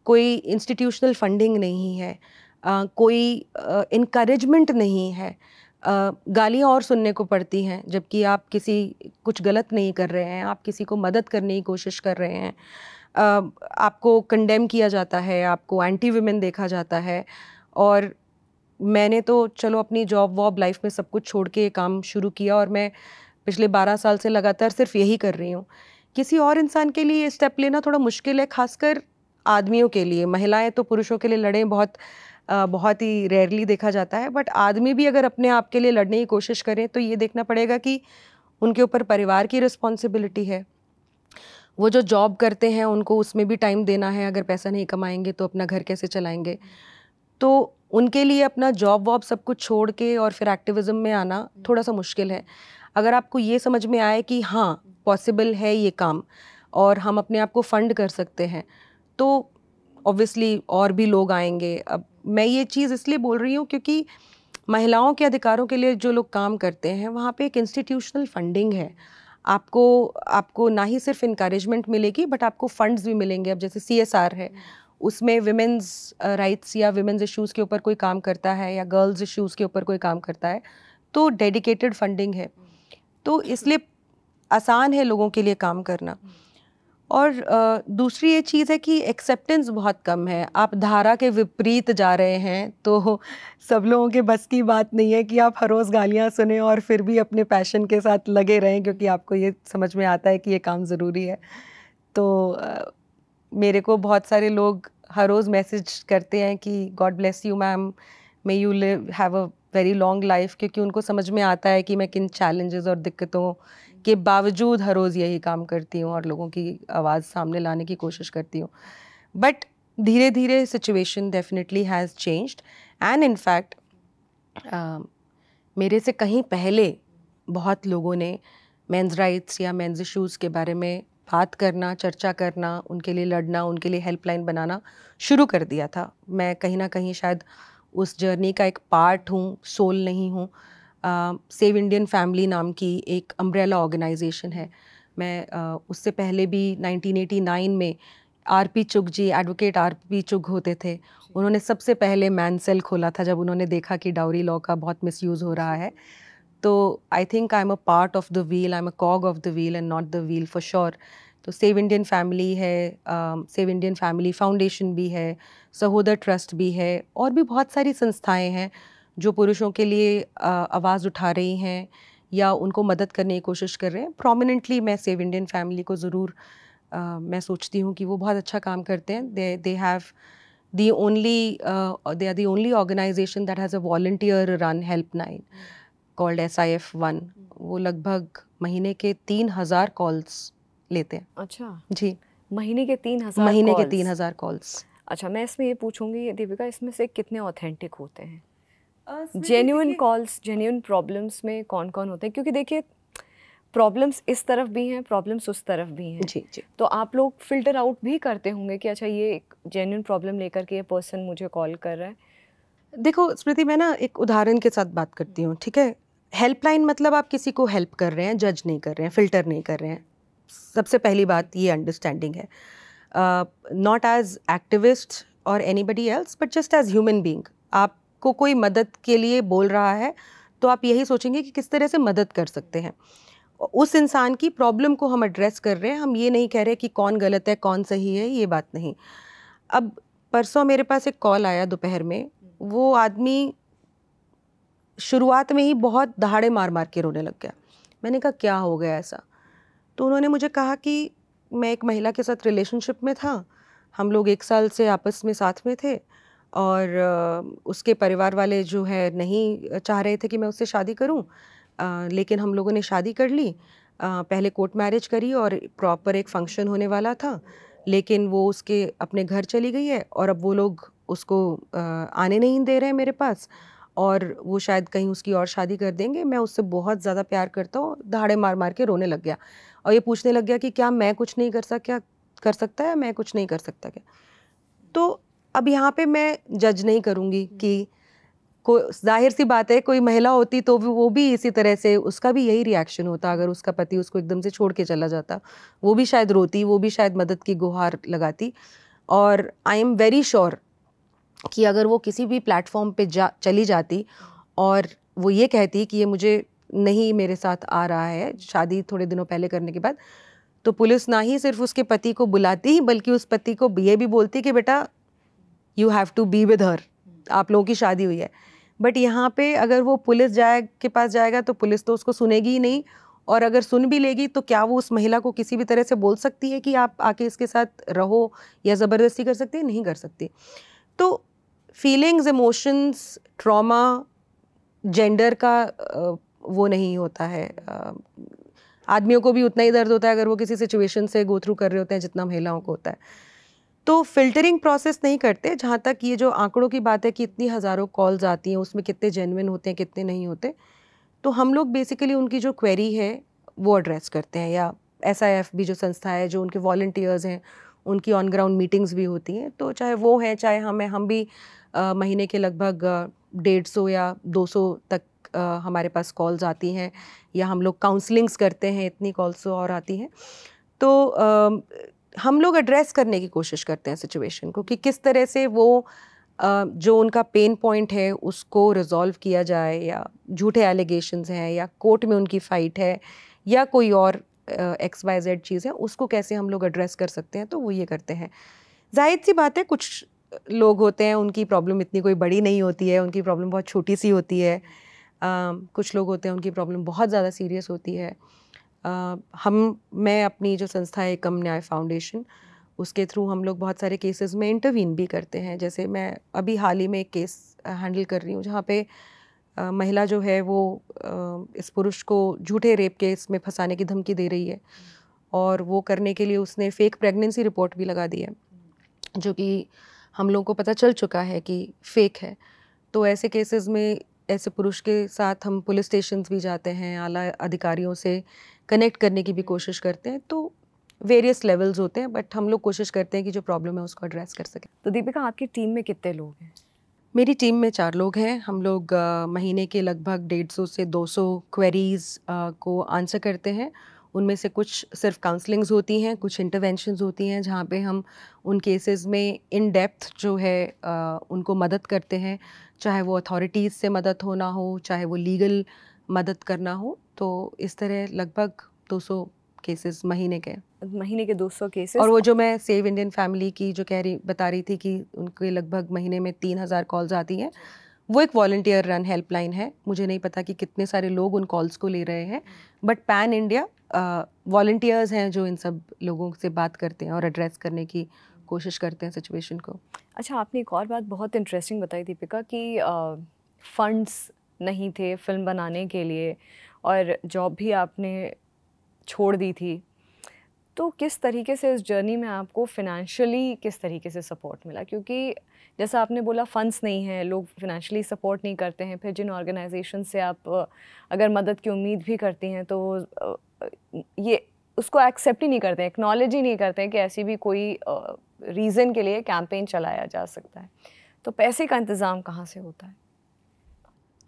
S1: कोई इंस्टीट्यूशनल फंडिंग नहीं है आ, कोई इनक्रेजमेंट नहीं है गालियाँ और सुनने को पड़ती हैं जबकि आप किसी कुछ गलत नहीं कर रहे हैं आप किसी को मदद करने की कोशिश कर रहे हैं आ, आपको कंडेम किया जाता है आपको एंटी वुमेन देखा जाता है और मैंने तो चलो अपनी जॉब वॉब लाइफ में सब कुछ छोड़ के ये काम शुरू किया और मैं पिछले बारह साल से लगातार सिर्फ यही कर रही हूँ किसी और इंसान के लिए ये स्टेप लेना थोड़ा मुश्किल है खासकर आदमियों के लिए महिलाएं तो पुरुषों के लिए लड़ें बहुत बहुत ही रेयरली देखा जाता है बट आदमी भी अगर अपने आप के लिए लड़ने की कोशिश करें तो ये देखना पड़ेगा कि उनके ऊपर परिवार की रिस्पॉन्सिबिलिटी है वो जो जॉब करते हैं उनको उसमें भी टाइम देना है अगर पैसा नहीं कमाएंगे तो अपना घर कैसे चलाएंगे तो उनके लिए अपना जॉब वॉब सब कुछ छोड़ के और फिर एक्टिविज़म में आना थोड़ा सा मुश्किल है अगर आपको ये समझ में आए कि हाँ पॉसिबल है ये काम और हम अपने आप को फंड कर सकते हैं तो ऑब्वियसली और भी लोग आएंगे अब मैं ये चीज़ इसलिए बोल रही हूँ क्योंकि महिलाओं के अधिकारों के लिए जो लोग काम करते हैं वहाँ पे एक इंस्टीट्यूशनल फंडिंग है आपको आपको ना ही सिर्फ इंकरेजमेंट मिलेगी बट आपको फंड्स भी मिलेंगे अब जैसे सी है उसमें विमेंस राइट्स uh, या विमेंस इश्यूज़ के ऊपर कोई काम करता है या गर्ल्स इश्यूज़ के ऊपर कोई काम करता है तो डेडिकेटेड फंडिंग है तो इसलिए आसान है लोगों के लिए काम करना और दूसरी ये चीज़ है कि एक्सेप्टेंस बहुत कम है आप धारा के विपरीत जा रहे हैं तो सब लोगों के बस की बात नहीं है कि आप हर रोज़ गालियाँ सुने और फिर भी अपने पैशन के साथ लगे रहें क्योंकि आपको ये समझ में आता है कि ये काम ज़रूरी है तो मेरे को बहुत सारे लोग हर रोज़ मैसेज करते हैं कि God bless you ma'am may you live have a very long life क्योंकि उनको समझ में आता है कि मैं किन चैलेंजेस और दिक्कतों के बावजूद हर रोज़ यही काम करती हूँ और लोगों की आवाज़ सामने लाने की कोशिश करती हूँ बट धीरे धीरे situation definitely has changed and in fact मेरे से कहीं पहले बहुत लोगों ने मेंस राइट्स या मेंस इशूज़ के बारे में बात करना चर्चा करना उनके लिए लड़ना उनके लिए हेल्पलाइन बनाना शुरू कर दिया था मैं कहीं ना कहीं शायद उस जर्नी का एक पार्ट हूँ सोल नहीं हूँ सेव इंडियन फैमिली नाम की एक अम्ब्रेला ऑर्गेनाइजेशन है मैं uh, उससे पहले भी 1989 में आर पी चुग जी एडवोकेट आर पी चुग होते थे उन्होंने सबसे पहले मैन सेल खोला था जब उन्होंने देखा कि डाउरी लॉ का बहुत मिसयूज़ हो रहा है तो I think I am a part of the wheel I am a cog of the wheel and not the wheel for sure तो सेव इंडियन फैमिली है सेव इंडियन फैमिली फाउंडेशन भी है सहोदर ट्रस्ट भी है और भी बहुत सारी संस्थाएं हैं जो पुरुषों के लिए आवाज़ उठा रही हैं या उनको मदद करने की कोशिश कर रहे हैं प्रोमिनेंटली मैं सेव इंडियन फैमिली को ज़रूर मैं सोचती हूँ कि वो बहुत अच्छा काम करते हैं they they have only they are the only organisation that has a volunteer run helpline called S I F one वो लगभग महीने के तीन हजार कॉल्स लेते हैं
S2: अच्छा जी महीने के तीन हजार महीने calls. के तीन हजार कॉल्स अच्छा मैं इसमें ये पूछूंगी दीपिका इसमें से कितने ऑथेंटिक होते हैं जेन्यून कॉल्स जेन्यून प्रॉब्लम्स में कौन कौन होते हैं क्योंकि देखिए प्रॉब्लम्स इस तरफ भी हैं प्रॉब्लम्स उस तरफ भी हैं जी जी तो आप लोग फिल्टर आउट भी करते होंगे कि अच्छा ये एक जेन्यून प्रॉब्लम लेकर के ये पर्सन मुझे कॉल कर रहा है
S1: देखो स्मृति मैं ना एक उदाहरण के साथ बात करती हूँ ठीक है हेल्पलाइन मतलब आप किसी को हेल्प कर रहे हैं जज नहीं कर रहे हैं फिल्टर नहीं कर रहे हैं सबसे पहली बात ये अंडरस्टैंडिंग है नॉट एज एक्टिविस्ट और anybody else but just as human being आप को कोई मदद के लिए बोल रहा है तो आप यही सोचेंगे कि किस तरह से मदद कर सकते हैं उस इंसान की प्रॉब्लम को हम एड्रेस कर रहे हैं हम ये नहीं कह रहे कि कौन गलत है कौन सही है ये बात नहीं अब परसों मेरे पास एक कॉल आया दोपहर में वो आदमी शुरुआत में ही बहुत दहाड़े मार मार के रोने लग गया मैंने कहा क्या हो गया ऐसा तो उन्होंने मुझे कहा कि मैं एक महिला के साथ रिलेशनशिप में था हम लोग एक साल से आपस में साथ में थे और उसके परिवार वाले जो है नहीं चाह रहे थे कि मैं उससे शादी करूं लेकिन हम लोगों ने शादी कर ली पहले कोर्ट मैरिज करी और प्रॉपर एक फंक्शन होने वाला था लेकिन वो उसके अपने घर चली गई है और अब वो लोग उसको आने नहीं दे रहे हैं मेरे पास और वो शायद कहीं उसकी और शादी कर देंगे मैं उससे बहुत ज़्यादा प्यार करता हूँ दहाड़े मार मार के रोने लग गया और ये पूछने लग गया कि क्या मैं कुछ नहीं कर सक क्या कर सकता है मैं कुछ नहीं कर सकता क्या तो अब यहाँ पे मैं जज नहीं करूँगी कि को जाहिर सी बात है कोई महिला होती तो भी वो भी इसी तरह से उसका भी यही रिएक्शन होता अगर उसका पति उसको एकदम से छोड़ के चला जाता वो भी शायद रोती वो भी शायद मदद की गुहार लगाती और आई एम वेरी श्योर कि अगर वो किसी भी प्लेटफॉर्म पे जा चली जाती और वो ये कहती कि ये मुझे नहीं मेरे साथ आ रहा है शादी थोड़े दिनों पहले करने के बाद तो पुलिस ना ही सिर्फ उसके पति को बुलाती बल्कि उस पति को ये भी बोलती कि बेटा you have to be with her आप लोगों की शादी हुई है बट यहाँ पे अगर वो पुलिस जाए के पास जाएगा तो पुलिस तो उसको सुनेगी ही नहीं और अगर सुन भी लेगी तो क्या वो उस महिला को किसी भी तरह से बोल सकती है कि आप आके इसके साथ रहो या ज़बरदस्ती कर सकती है नहीं कर सकती तो फीलिंग्स इमोशंस ट्रॉमा जेंडर का वो नहीं होता है आदमियों को भी उतना ही दर्द होता है अगर वो किसी सिचुएशन से गो थ्रू कर रहे होते हैं जितना महिलाओं को होता है तो फिल्टरिंग प्रोसेस नहीं करते जहाँ तक ये जो आंकड़ों की बात है कि इतनी हज़ारों कॉल्स आती हैं उसमें कितने जेनविन होते हैं कितने नहीं होते तो हम लोग बेसिकली उनकी जो क्वेरी है वो एड्रेस करते हैं या एस आई एफ भी जो संस्था है जो उनके वॉल्टियर्स हैं उनकी ऑन ग्राउंड मीटिंग्स भी होती हैं तो चाहे वो हैं चाहे हमें हम भी आ, महीने के लगभग डेढ़ सौ या दो सौ तक आ, हमारे पास कॉल्स आती हैं या हम लोग काउंसलिंग्स करते हैं इतनी कॉल्स और आती हैं तो आ, हम लोग एड्रेस करने की कोशिश करते हैं सिचुएशन को कि किस तरह से वो जो उनका पेन पॉइंट है उसको रिजॉल्व किया जाए या झूठे एलिगेशंस हैं या कोर्ट में उनकी फ़ाइट है या कोई और एक्स वाई जेड चीज़ है उसको कैसे हम लोग एड्रेस कर सकते हैं तो वो ये करते हैं जाहिर सी बात है कुछ लोग होते हैं उनकी प्रॉब्लम इतनी कोई बड़ी नहीं होती है उनकी प्रॉब्लम बहुत छोटी सी होती है आ, कुछ लोग होते हैं उनकी प्रॉब्लम बहुत ज़्यादा सीरियस होती है हम मैं अपनी जो संस्था है कम न्याय फाउंडेशन उसके थ्रू हम लोग बहुत सारे केसेस में इंटरवीन भी करते हैं जैसे मैं अभी हाल ही में एक केस हैंडल कर रही हूँ जहाँ पे आ, महिला जो है वो आ, इस पुरुष को झूठे रेप केस में फंसाने की धमकी दे रही है और वो करने के लिए उसने फेक प्रेगनेंसी रिपोर्ट भी लगा दी है जो कि हम लोगों को पता चल चुका है कि फेक है तो ऐसे केसेस में ऐसे पुरुष के साथ हम पुलिस स्टेशन भी जाते हैं आला अधिकारियों से कनेक्ट करने की भी कोशिश करते हैं तो वेरियस लेवल्स होते हैं बट हम लोग कोशिश करते हैं कि जो प्रॉब्लम है उसको एड्रेस कर सकें तो दीपिका आपकी टीम में कितने लोग हैं मेरी टीम में चार लोग हैं हम लोग आ, महीने के लगभग डेढ़ सौ से दो सौ क्वेरीज को आंसर करते हैं उनमें से कुछ सिर्फ काउंसलिंग्स होती हैं कुछ इंटरवेंशनस होती हैं जहाँ पे हम उन केसेस में इन डेप्थ जो है आ, उनको मदद करते हैं चाहे वो अथॉरिटीज़ से मदद होना हो चाहे वो लीगल मदद करना हो तो इस तरह लगभग 200 केसेस महीने के
S2: महीने के 200 केसेस और वो जो
S1: मैं सेव इंडियन फैमिली की जो कह रही बता रही थी कि उनके लगभग महीने में तीन हज़ार कॉल्स आती हैं वो एक वॉल्टियर रन हेल्पलाइन है मुझे नहीं पता कि कितने सारे लोग उन कॉल्स को ले रहे हैं बट पैन इंडिया वॉल्टियर्स हैं जो इन सब लोगों से बात करते हैं और एड्रेस करने की कोशिश करते हैं सिचुएशन को
S2: अच्छा आपने एक और बात बहुत इंटरेस्टिंग बताई दीपिका कि फ़ंड्स नहीं थे फिल्म बनाने के लिए और जॉब भी आपने छोड़ दी थी तो किस तरीके से इस जर्नी में आपको फिनेंशियली किस तरीके से सपोर्ट मिला क्योंकि जैसा आपने बोला फंड्स नहीं हैं लोग फिनेंशियली सपोर्ट नहीं करते हैं फिर जिन ऑर्गेनाइजेशन से आप अगर मदद की उम्मीद भी करती हैं तो ये उसको एक्सेप्ट ही नहीं करते हैं एक्नॉलेज ही नहीं करते हैं कि ऐसी भी कोई रीज़न के लिए कैंपेन चलाया जा सकता है तो पैसे का इंतज़ाम कहाँ से होता है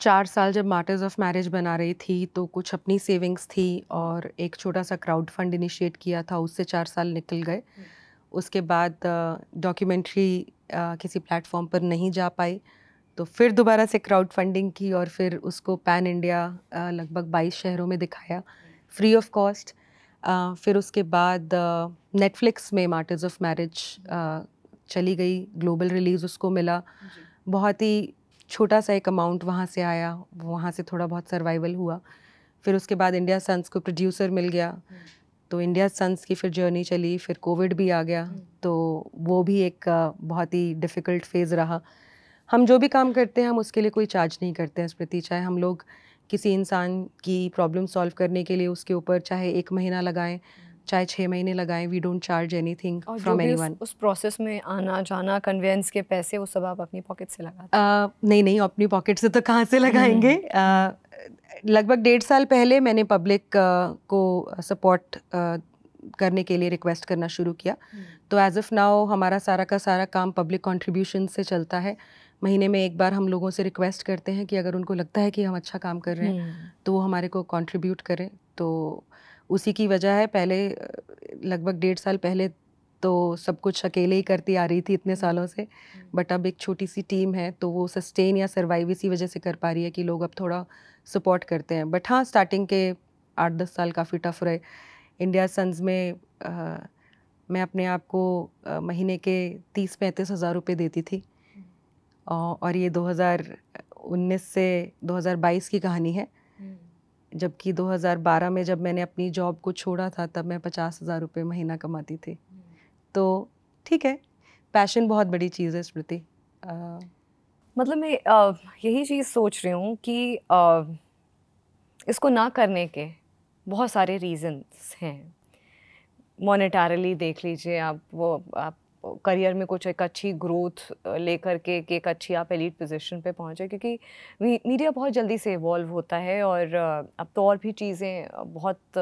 S1: चार साल जब मार्टर्स ऑफ मैरिज बना रही थी तो कुछ अपनी सेविंग्स थी और एक छोटा सा क्राउड फंड इनिशिएट किया था उससे चार साल निकल गए हम्म। उसके बाद डॉक्यूमेंट्री किसी प्लेटफॉर्म पर नहीं जा पाई तो फिर दोबारा से क्राउड फंडिंग की और फिर उसको पैन इंडिया लगभग 22 शहरों में दिखाया फ्री ऑफ कॉस्ट फिर उसके बाद नेटफ्लिक्स में मार्टर्स ऑफ मैरिज चली गई ग्लोबल रिलीज़ उसको मिला बहुत ही छोटा सा एक अमाउंट वहाँ से आया वहाँ से थोड़ा बहुत सर्वाइवल हुआ फिर उसके बाद इंडिया सन्स को प्रोड्यूसर मिल गया तो इंडिया सन्स की फिर जर्नी चली फिर कोविड भी आ गया हम्म। तो वो भी एक बहुत ही डिफ़िकल्ट फेज़ रहा हम जो भी काम करते हैं हम उसके लिए कोई चार्ज नहीं करते हैं स्मृति चाहे हम लोग किसी इंसान की प्रॉब्लम सॉल्व करने के लिए उसके ऊपर चाहे एक महीना लगाएं चाहे छः महीने लगाएं we don't charge anything from anyone
S2: उस प्रोसेस में आना जाना कन्वेंस के पैसे वो सब आप अपनी पॉकेट से लगा
S1: uh, नहीं नहीं अपनी पॉकेट से तो कहाँ से लगाएंगे हम्म। लगभग डेढ़ साल पहले मैंने पब्लिक uh, को सपोर्ट uh, करने के लिए रिक्वेस्ट करना शुरू किया हम्म। तो एज ऑफ नाउ हमारा सारा का सारा काम पब्लिक कॉन्ट्रीब्यूशन से चलता है महीने में एक बार हम लोगों से रिक्वेस्ट करते हैं कि अगर उनको लगता है कि हम अच्छा काम कर रहे हैं हम्म। तो वो हमारे को कॉन्ट्रीब्यूट करें तो उसी की वजह है पहले लगभग डेढ़ साल पहले तो सब कुछ अकेले ही करती आ रही थी इतने सालों से हम्म। बट अब एक छोटी सी टीम है तो वो सस्टेन या सर्वाइव इसी वजह से कर पा रही है कि लोग अब थोड़ा सपोर्ट करते हैं बट हाँ स्टार्टिंग के आठ दस साल काफ़ी टफ रहे इंडिया सन्स में आ, मैं अपने आप को महीने के तीस पैंतीस हज़ार रुपये देती थी हम्म। और ये 2019 से 2022 की कहानी है जबकि 2012 में जब मैंने अपनी जॉब को छोड़ा था तब मैं पचास हज़ार रुपये महीना कमाती
S2: थी तो ठीक है पैशन बहुत बड़ी चीज़ है स्मृति मतलब मैं यही चीज़ सोच रही हूँ कि इसको ना करने के बहुत सारे रीजंस हैं मोनिटारली देख लीजिए आप वो आप करियर में कुछ एक अच्छी ग्रोथ लेकर के कि एक अच्छी आप एलिट पोजीशन पे पहुँचे क्योंकि मीडिया बहुत जल्दी से इवॉल्व होता है और अब तो और भी चीज़ें बहुत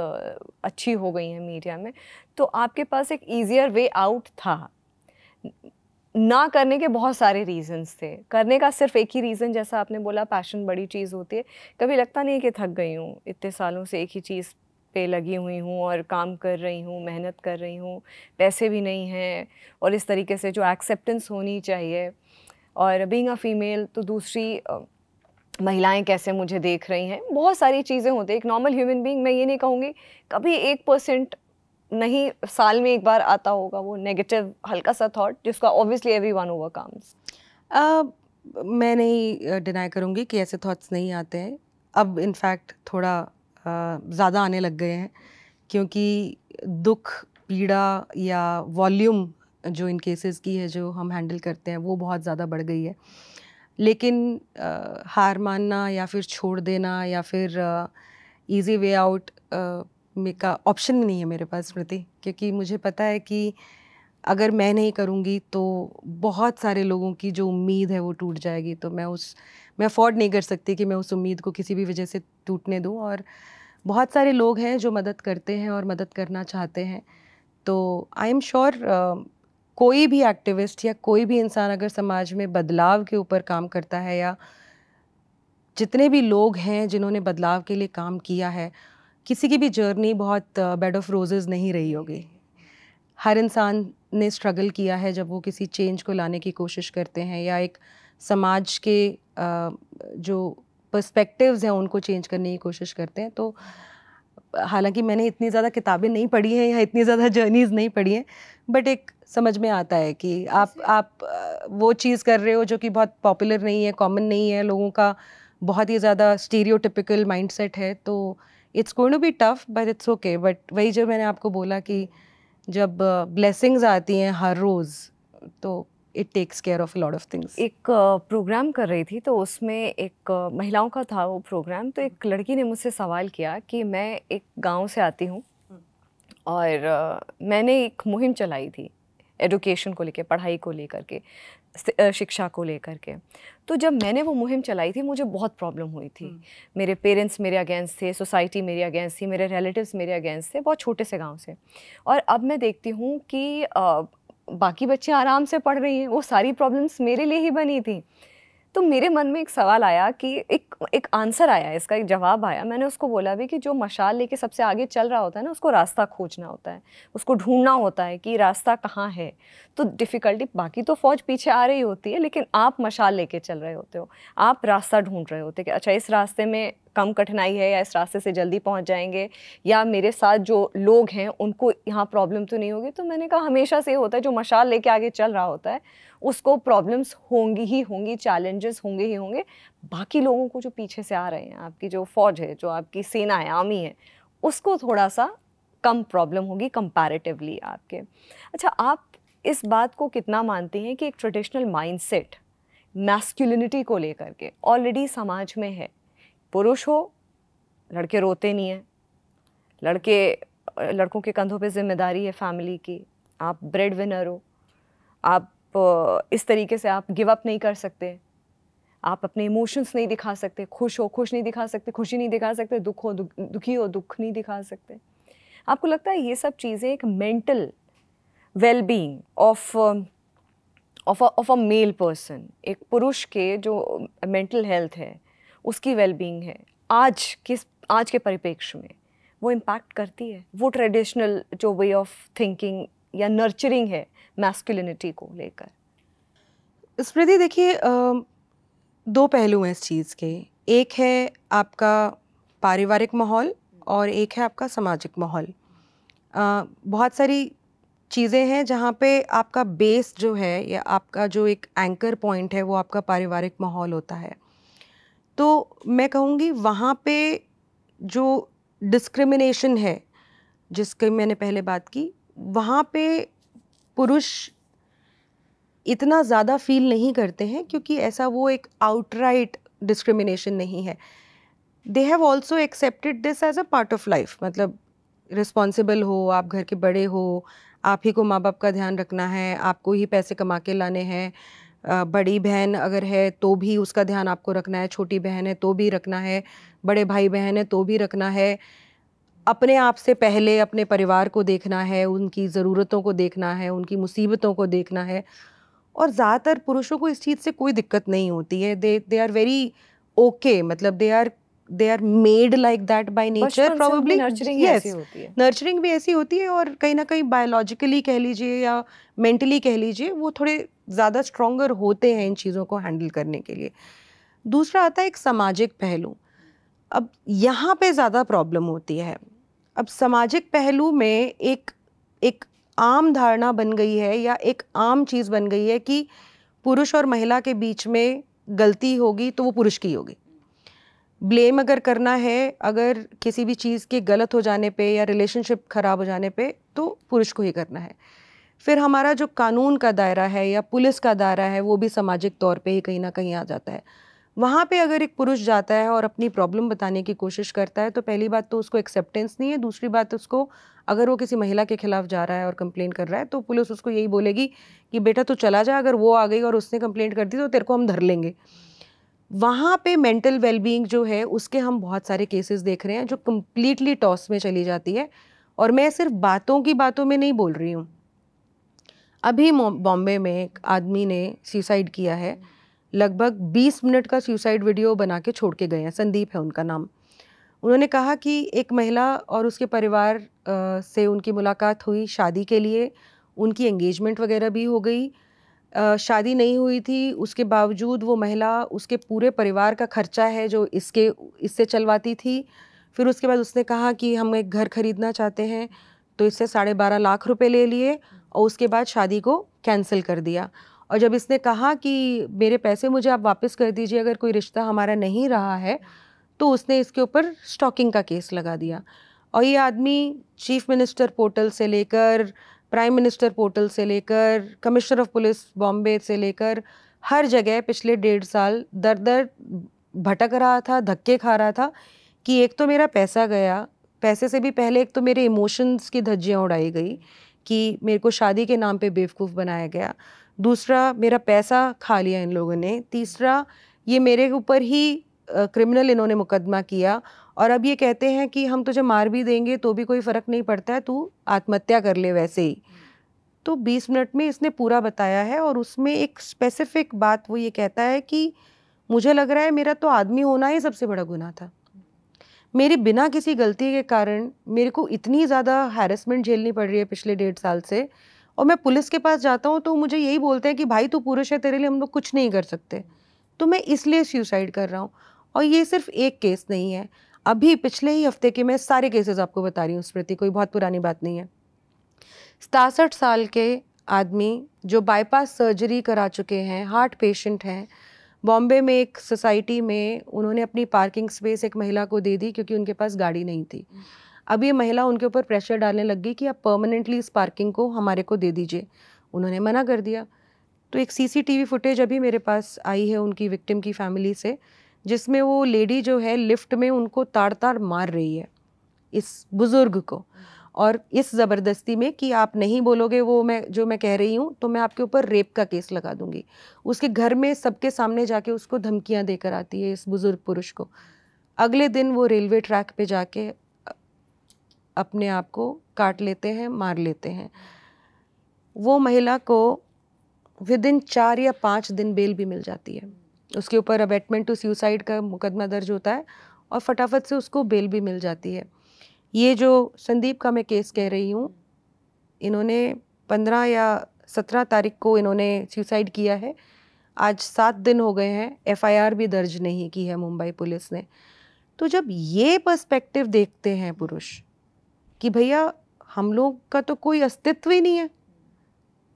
S2: अच्छी हो गई हैं मीडिया में तो आपके पास एक ईजियर वे आउट था ना करने के बहुत सारे रीजंस थे करने का सिर्फ एक ही रीज़न जैसा आपने बोला पैशन बड़ी चीज़ होती है कभी लगता नहीं कि थक गई हूँ इतने सालों से एक ही चीज़ पे लगी हुई हूँ और काम कर रही हूँ मेहनत कर रही हूँ पैसे भी नहीं हैं और इस तरीके से जो एक्सेप्टेंस होनी चाहिए और बींग अ फीमेल तो दूसरी महिलाएं कैसे मुझे देख रही हैं बहुत सारी चीज़ें होती हैं एक नॉर्मल ह्यूमन बीइंग मैं ये नहीं कहूँगी कभी एक परसेंट नहीं साल में एक बार आता होगा वो नेगेटिव हल्का सा थॉट जिसका ऑब्वियसली एवरी वन ओवरकम्स
S1: मैं नहीं डिनाई करूँगी कि ऐसे थाट्स नहीं आते हैं अब इनफैक्ट थोड़ा ज़्यादा आने लग गए हैं क्योंकि दुख पीड़ा या वॉल्यूम जो इन केसेस की है जो हम हैंडल करते हैं वो बहुत ज़्यादा बढ़ गई है लेकिन आ, हार मानना या फिर छोड़ देना या फिर इजी वे आउट का ऑप्शन नहीं है मेरे पास स्मृति क्योंकि मुझे पता है कि अगर मैं नहीं करूँगी तो बहुत सारे लोगों की जो उम्मीद है वो टूट जाएगी तो मैं उस मैं अफोर्ड नहीं कर सकती कि मैं उस उम्मीद को किसी भी वजह से टूटने दूँ और बहुत सारे लोग हैं जो मदद करते हैं और मदद करना चाहते हैं तो आई एम श्योर कोई भी एक्टिविस्ट या कोई भी इंसान अगर समाज में बदलाव के ऊपर काम करता है या जितने भी लोग हैं जिन्होंने बदलाव के लिए काम किया है किसी की भी जर्नी बहुत बेड ऑफ रोजेज़ नहीं रही होगी हर इंसान ने स्ट्रगल किया है जब वो किसी चेंज को लाने की कोशिश करते हैं या एक समाज के जो पर्सपेक्टिव्स हैं उनको चेंज करने की कोशिश करते हैं तो हालांकि मैंने इतनी ज़्यादा किताबें नहीं पढ़ी हैं या इतनी ज़्यादा जर्नीज़ नहीं पढ़ी हैं बट एक समझ में आता है कि आप आप वो चीज़ कर रहे हो जो कि बहुत पॉपुलर नहीं है कॉमन नहीं है लोगों का बहुत ही ज़्यादा स्टीरियोटिपिकल माइंडसेट है तो it's going to be tough but it's okay but वही जो मैंने आपको बोला कि जब ब्लेसिंग्स आती हैं हर रोज़ तो it takes care of lot of things
S2: एक प्रोग्राम कर रही थी तो उसमें एक महिलाओं का था वो प्रोग्राम तो एक लड़की ने मुझसे सवाल किया कि मैं एक गांव से आती हूँ और मैंने एक मुहिम चलाई थी एडुकेशन को लेकर पढ़ाई को लेकर के शिक्षा को लेकर के तो जब मैंने वो मुहिम चलाई थी मुझे बहुत प्रॉब्लम हुई थी हम्म। मेरे पेरेंट्स मेरे अगेंस्ट थे सोसाइटी मेरे अगेंस्ट थी मेरे रिलेटिव्स मेरे अगेंस्ट थे बहुत छोटे से गांव से और अब मैं देखती हूँ कि बाकी बच्चे आराम से पढ़ रही हैं वो सारी प्रॉब्लम्स मेरे लिए ही बनी थी तो मेरे मन में एक सवाल आया कि एक एक आंसर आया इसका एक जवाब आया मैंने उसको बोला भी कि जो मशाल लेके सबसे आगे चल रहा होता है ना उसको रास्ता खोजना होता है उसको ढूंढना होता है कि रास्ता कहाँ है तो डिफ़िकल्टी बाकी तो फ़ौज पीछे आ रही होती है लेकिन आप मशाल लेके चल रहे होते हो आप रास्ता ढूंढ रहे होते कि अच्छा इस रास्ते में कम कठिनाई है या इस रास्ते से जल्दी पहुंच जाएंगे या मेरे साथ जो लोग हैं उनको यहाँ प्रॉब्लम तो नहीं होगी तो मैंने कहा हमेशा से होता है जो मशाल लेके आगे चल रहा होता है उसको प्रॉब्लम्स होंगी ही होंगी चैलेंजेस होंगे ही होंगे बाकी लोगों को जो पीछे से आ रहे हैं आपकी जो फौज है जो आपकी सेना है आर्मी है उसको थोड़ा सा कम प्रॉब्लम होगी कंपैरेटिवली आपके अच्छा आप इस बात को कितना मानते हैं कि एक ट्रेडिशनल माइंडसेट मैस्कुलिनिटी को लेकर के ऑलरेडी समाज में है पुरुष हो लड़के रोते नहीं हैं लड़के लड़कों के कंधों पे जिम्मेदारी है फैमिली की आप ब्रेड विनर हो आप इस तरीके से आप गिव अप नहीं कर सकते आप अपने इमोशंस नहीं दिखा सकते खुश हो खुश नहीं दिखा सकते खुशी नहीं दिखा सकते दुख हो दुखी हो दुख नहीं दिखा सकते आपको लगता है ये सब चीज़ें एक mental well being of of of a male person एक पुरुष के जो मेंटल हेल्थ है उसकी वेलबींग है आज किस आज के परिप्रेक्ष्य में वो इम्पैक्ट करती है वो ट्रेडिशनल जो वे ऑफ थिंकिंग या नर्चरिंग है मैस्कुलिनिटी को लेकर
S1: स्मृति देखिए दो पहलू हैं इस चीज़ के एक है आपका पारिवारिक माहौल और एक है आपका सामाजिक माहौल बहुत सारी चीज़ें हैं जहाँ पे आपका बेस जो है या आपका जो एक एंकर पॉइंट है वो आपका पारिवारिक माहौल होता है तो मैं कहूँगी वहाँ पे जो डिस्क्रिमिनेशन है जिसकी मैंने पहले बात की वहाँ पे पुरुष इतना ज़्यादा फील नहीं करते हैं क्योंकि ऐसा वो एक आउटराइट डिस्क्रिमिनेशन नहीं है they have also accepted this as a part of life मतलब रिस्पॉन्सिबल हो आप घर के बड़े हो आप ही को माँ बाप का ध्यान रखना है आपको ही पैसे कमा के लाने हैं बड़ी बहन अगर है तो भी उसका ध्यान आपको रखना है छोटी बहन है तो भी रखना है बड़े भाई बहन है तो भी रखना है अपने आप से पहले अपने परिवार को देखना है उनकी ज़रूरतों को देखना है उनकी मुसीबतों को देखना है और ज़्यादातर पुरुषों को इस चीज़ से कोई दिक्कत नहीं होती है they they are very okay मतलब they are they are made like that by nature probably nurturing भी ऐसी होती है और कहीं ना कहीं बायोलॉजिकली कह लीजिए या मेंटली कह लीजिए वो थोड़े ज़्यादा स्ट्रोंगर होते हैं इन चीज़ों को हैंडल करने के लिए दूसरा आता है एक सामाजिक पहलू अब यहाँ पे ज़्यादा प्रॉब्लम होती है अब सामाजिक पहलू में एक एक आम धारणा बन गई है या एक आम चीज़ बन गई है कि पुरुष और महिला के बीच में गलती होगी तो वो पुरुष की होगी ब्लेम अगर करना है अगर किसी भी चीज़ के गलत हो जाने पे या रिलेशनशिप ख़राब हो जाने पे तो पुरुष को ही करना है फिर हमारा जो कानून का दायरा है या पुलिस का दायरा है वो भी सामाजिक तौर पे ही कहीं ना कहीं आ जाता है वहाँ पे अगर एक पुरुष जाता है और अपनी प्रॉब्लम बताने की कोशिश करता है तो पहली बात तो उसको एक्सेप्टेंस नहीं है दूसरी बात उसको अगर वो किसी महिला के खिलाफ जा रहा है और कंप्लेन कर रहा है तो पुलिस उसको यही बोलेगी कि बेटा तू चला जा अगर वो आ गई और उसने कंप्लेंट कर दी तो तेरे को हम धर लेंगे वहाँ पे मेंटल वेलबींग जो है उसके हम बहुत सारे केसेस देख रहे हैं जो कम्प्लीटली टॉस में चली जाती है और मैं सिर्फ बातों की बातों में नहीं बोल रही हूँ अभी बॉम्बे में एक आदमी ने सुसाइड किया है लगभग 20 मिनट का सुसाइड वीडियो बना के छोड़ के गए हैं संदीप है उनका नाम उन्होंने कहा कि एक महिला और उसके परिवार से उनकी मुलाकात हुई शादी के लिए उनकी एंगेजमेंट वगैरह भी हो गई शादी नहीं हुई थी उसके बावजूद वो महिला उसके पूरे परिवार का खर्चा है जो इसके इससे चलवाती थी फिर उसके बाद उसने कहा कि हम एक घर खरीदना चाहते हैं तो इससे साढ़े बारह लाख रुपए ले लिए और उसके बाद शादी को कैंसिल कर दिया और जब इसने कहा कि मेरे पैसे मुझे आप वापस कर दीजिए अगर कोई रिश्ता हमारा नहीं रहा है तो उसने इसके ऊपर स्टॉकिंग का केस लगा दिया और ये आदमी चीफ मिनिस्टर पोर्टल से लेकर प्राइम मिनिस्टर पोर्टल से लेकर कमिश्नर ऑफ पुलिस बॉम्बे से लेकर हर जगह पिछले डेढ़ साल दर दर भटक रहा था धक्के खा रहा था कि एक तो मेरा पैसा गया पैसे से भी पहले एक तो मेरे इमोशंस की धज्जियाँ उड़ाई गई कि मेरे को शादी के नाम पे बेवकूफ़ बनाया गया दूसरा मेरा पैसा खा लिया इन लोगों ने तीसरा ये मेरे ऊपर ही क्रिमिनल इन्होंने मुकदमा किया और अब ये कहते हैं कि हम तुझे मार भी देंगे तो भी कोई फ़र्क नहीं पड़ता है तू आत्महत्या कर ले वैसे ही तो 20 मिनट में इसने पूरा बताया है और उसमें एक स्पेसिफिक बात वो ये कहता है कि मुझे लग रहा है मेरा तो आदमी होना ही सबसे बड़ा गुना था मेरी बिना किसी गलती के कारण मेरे को इतनी ज़्यादा हैरेसमेंट झेलनी पड़ रही है पिछले डेढ़ साल से और मैं पुलिस के पास जाता हूँ तो मुझे यही बोलते हैं कि भाई तू पुरुष है तेरे लिए हम लोग कुछ नहीं कर सकते तो मैं इसलिए सुसाइड कर रहा हूँ और ये सिर्फ एक केस नहीं है अभी पिछले ही हफ्ते के मैं सारे केसेस आपको बता रही हूँ स्मृति कोई बहुत पुरानी बात नहीं है सतासठ साल के आदमी जो बाईपास सर्जरी करा चुके हैं हार्ट पेशेंट हैं बॉम्बे में एक सोसाइटी में उन्होंने अपनी पार्किंग स्पेस एक महिला को दे दी क्योंकि उनके पास गाड़ी नहीं थी अब ये महिला उनके ऊपर प्रेशर डालने लग गई कि आप परमानेंटली इस पार्किंग को हमारे को दे दीजिए उन्होंने मना कर दिया तो एक सीसीटीवी फुटेज अभी मेरे पास आई है उनकी विक्टिम की फैमिली से जिसमें वो लेडी जो है लिफ्ट में उनको ताड़ ताड़ मार रही है इस बुज़ुर्ग को और इस ज़बरदस्ती में कि आप नहीं बोलोगे वो मैं जो मैं कह रही हूँ तो मैं आपके ऊपर रेप का केस लगा दूंगी उसके घर में सबके सामने जाके उसको धमकियाँ देकर आती है इस बुज़ुर्ग पुरुष को अगले दिन वो रेलवे ट्रैक पे जाके अपने आप को काट लेते हैं मार लेते हैं वो महिला को विद इन चार या पाँच दिन बेल भी मिल जाती है उसके ऊपर अबेटमेंट टू सुसाइड का मुकदमा दर्ज होता है और फटाफट से उसको बेल भी मिल जाती है ये जो संदीप का मैं केस कह रही हूँ इन्होंने पंद्रह या सत्रह तारीख को इन्होंने सुसाइड किया है आज सात दिन हो गए हैं एफआईआर भी दर्ज नहीं की है मुंबई पुलिस ने तो जब ये पर्सपेक्टिव देखते हैं पुरुष कि भैया हम लोग का तो कोई अस्तित्व ही नहीं है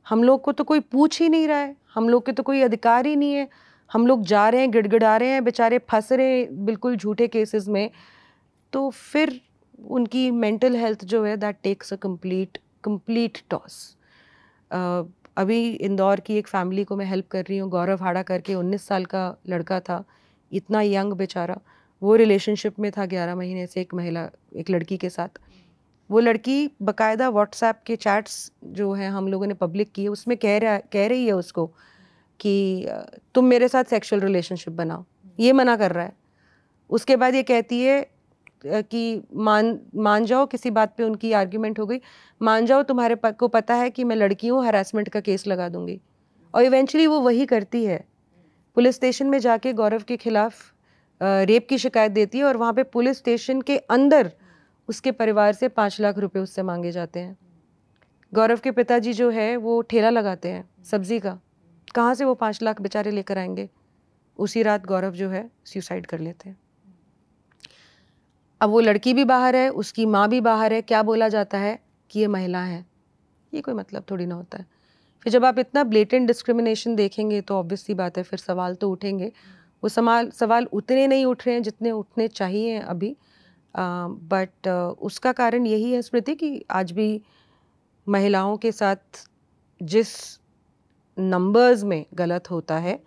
S1: हम लोग को तो कोई पूछ ही नहीं रहा है हम लोग के तो कोई अधिकार ही नहीं है हम लोग जा रहे हैं गिड़गिड़ा रहे हैं बेचारे फंस रहे हैं बिल्कुल झूठे केसेस में तो फिर उनकी मेंटल हेल्थ जो है that takes a complete complete toss अभी इंदौर की एक फैमिली को मैं हेल्प कर रही हूँ गौरव हाड़ा करके 19 साल का लड़का था इतना यंग बेचारा वो रिलेशनशिप में था 11 महीने से एक महिला एक लड़की के साथ वो लड़की बकायदा व्हाट्सएप के चैट्स जो हैं हम लोगों ने पब्लिक किए उसमें कह रहा कह रही है उसको कि तुम मेरे साथ सेक्सुअल रिलेशनशिप बनाओ ये मना कर रहा है उसके बाद ये कहती है कि मान मान जाओ किसी बात पे उनकी आर्ग्यूमेंट हो गई मान जाओ तुम्हारे प, को पता है कि मैं लड़की हूँ हरासमेंट का केस लगा दूंगी और इवेंचुअली वो वही करती है पुलिस स्टेशन में जाके गौरव के खिलाफ रेप की शिकायत देती है और वहाँ पे पुलिस स्टेशन के अंदर उसके परिवार से पाँच लाख रुपए उससे मांगे जाते हैं गौरव के पिताजी जो है वो ठेला लगाते हैं सब्जी का कहाँ से वो पाँच लाख बेचारे लेकर आएंगे उसी रात गौरव जो है सुसाइड कर लेते हैं अब वो लड़की भी बाहर है उसकी माँ भी बाहर है क्या बोला जाता है कि ये महिला है ये कोई मतलब थोड़ी ना होता है फिर जब आप इतना ब्लेटेंट डिस्क्रिमिनेशन देखेंगे तो ऑब्वियसली बात है फिर सवाल तो उठेंगे वो सवाल सवाल उतने नहीं उठ रहे हैं जितने उठने चाहिए अभी बट उसका कारण यही है स्मृति कि आज भी महिलाओं के साथ जिस नंबर्स में गलत होता है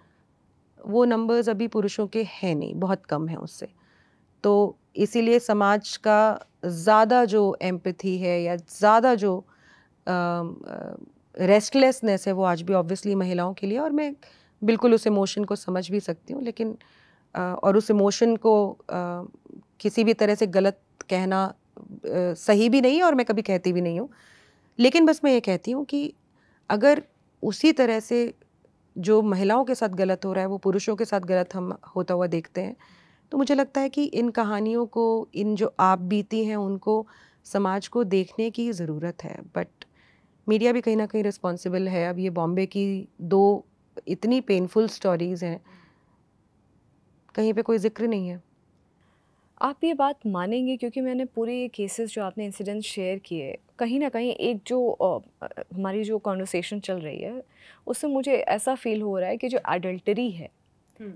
S1: वो नंबर्स अभी पुरुषों के हैं नहीं बहुत कम हैं उससे तो इसीलिए समाज का ज़्यादा जो एम्पथी है या ज़्यादा जो रेस्टलेसनेस है वो आज भी ऑब्वियसली महिलाओं के लिए और मैं बिल्कुल उस इमोशन को समझ भी सकती हूँ लेकिन आ, और उस इमोशन को आ, किसी भी तरह से गलत कहना आ, सही भी नहीं है और मैं कभी कहती भी नहीं हूँ लेकिन बस मैं ये कहती हूँ कि अगर उसी तरह से जो महिलाओं के साथ गलत हो रहा है वो पुरुषों के साथ गलत हम होता हुआ देखते हैं तो मुझे लगता है कि इन कहानियों को इन जो आप बीती हैं उनको समाज को देखने की ज़रूरत है बट मीडिया भी कहीं ना कहीं रिस्पॉन्सिबल है अब ये बॉम्बे की दो इतनी पेनफुल स्टोरीज़ हैं
S2: कहीं पे कोई ज़िक्र नहीं है आप ये बात मानेंगे क्योंकि मैंने पूरे ये केसेस जो आपने इंसिडेंट शेयर किए कहीं ना कहीं एक जो हमारी जो कॉन्वर्सेशन चल रही है उससे मुझे ऐसा फील हो रहा है कि जो एडल्टरी है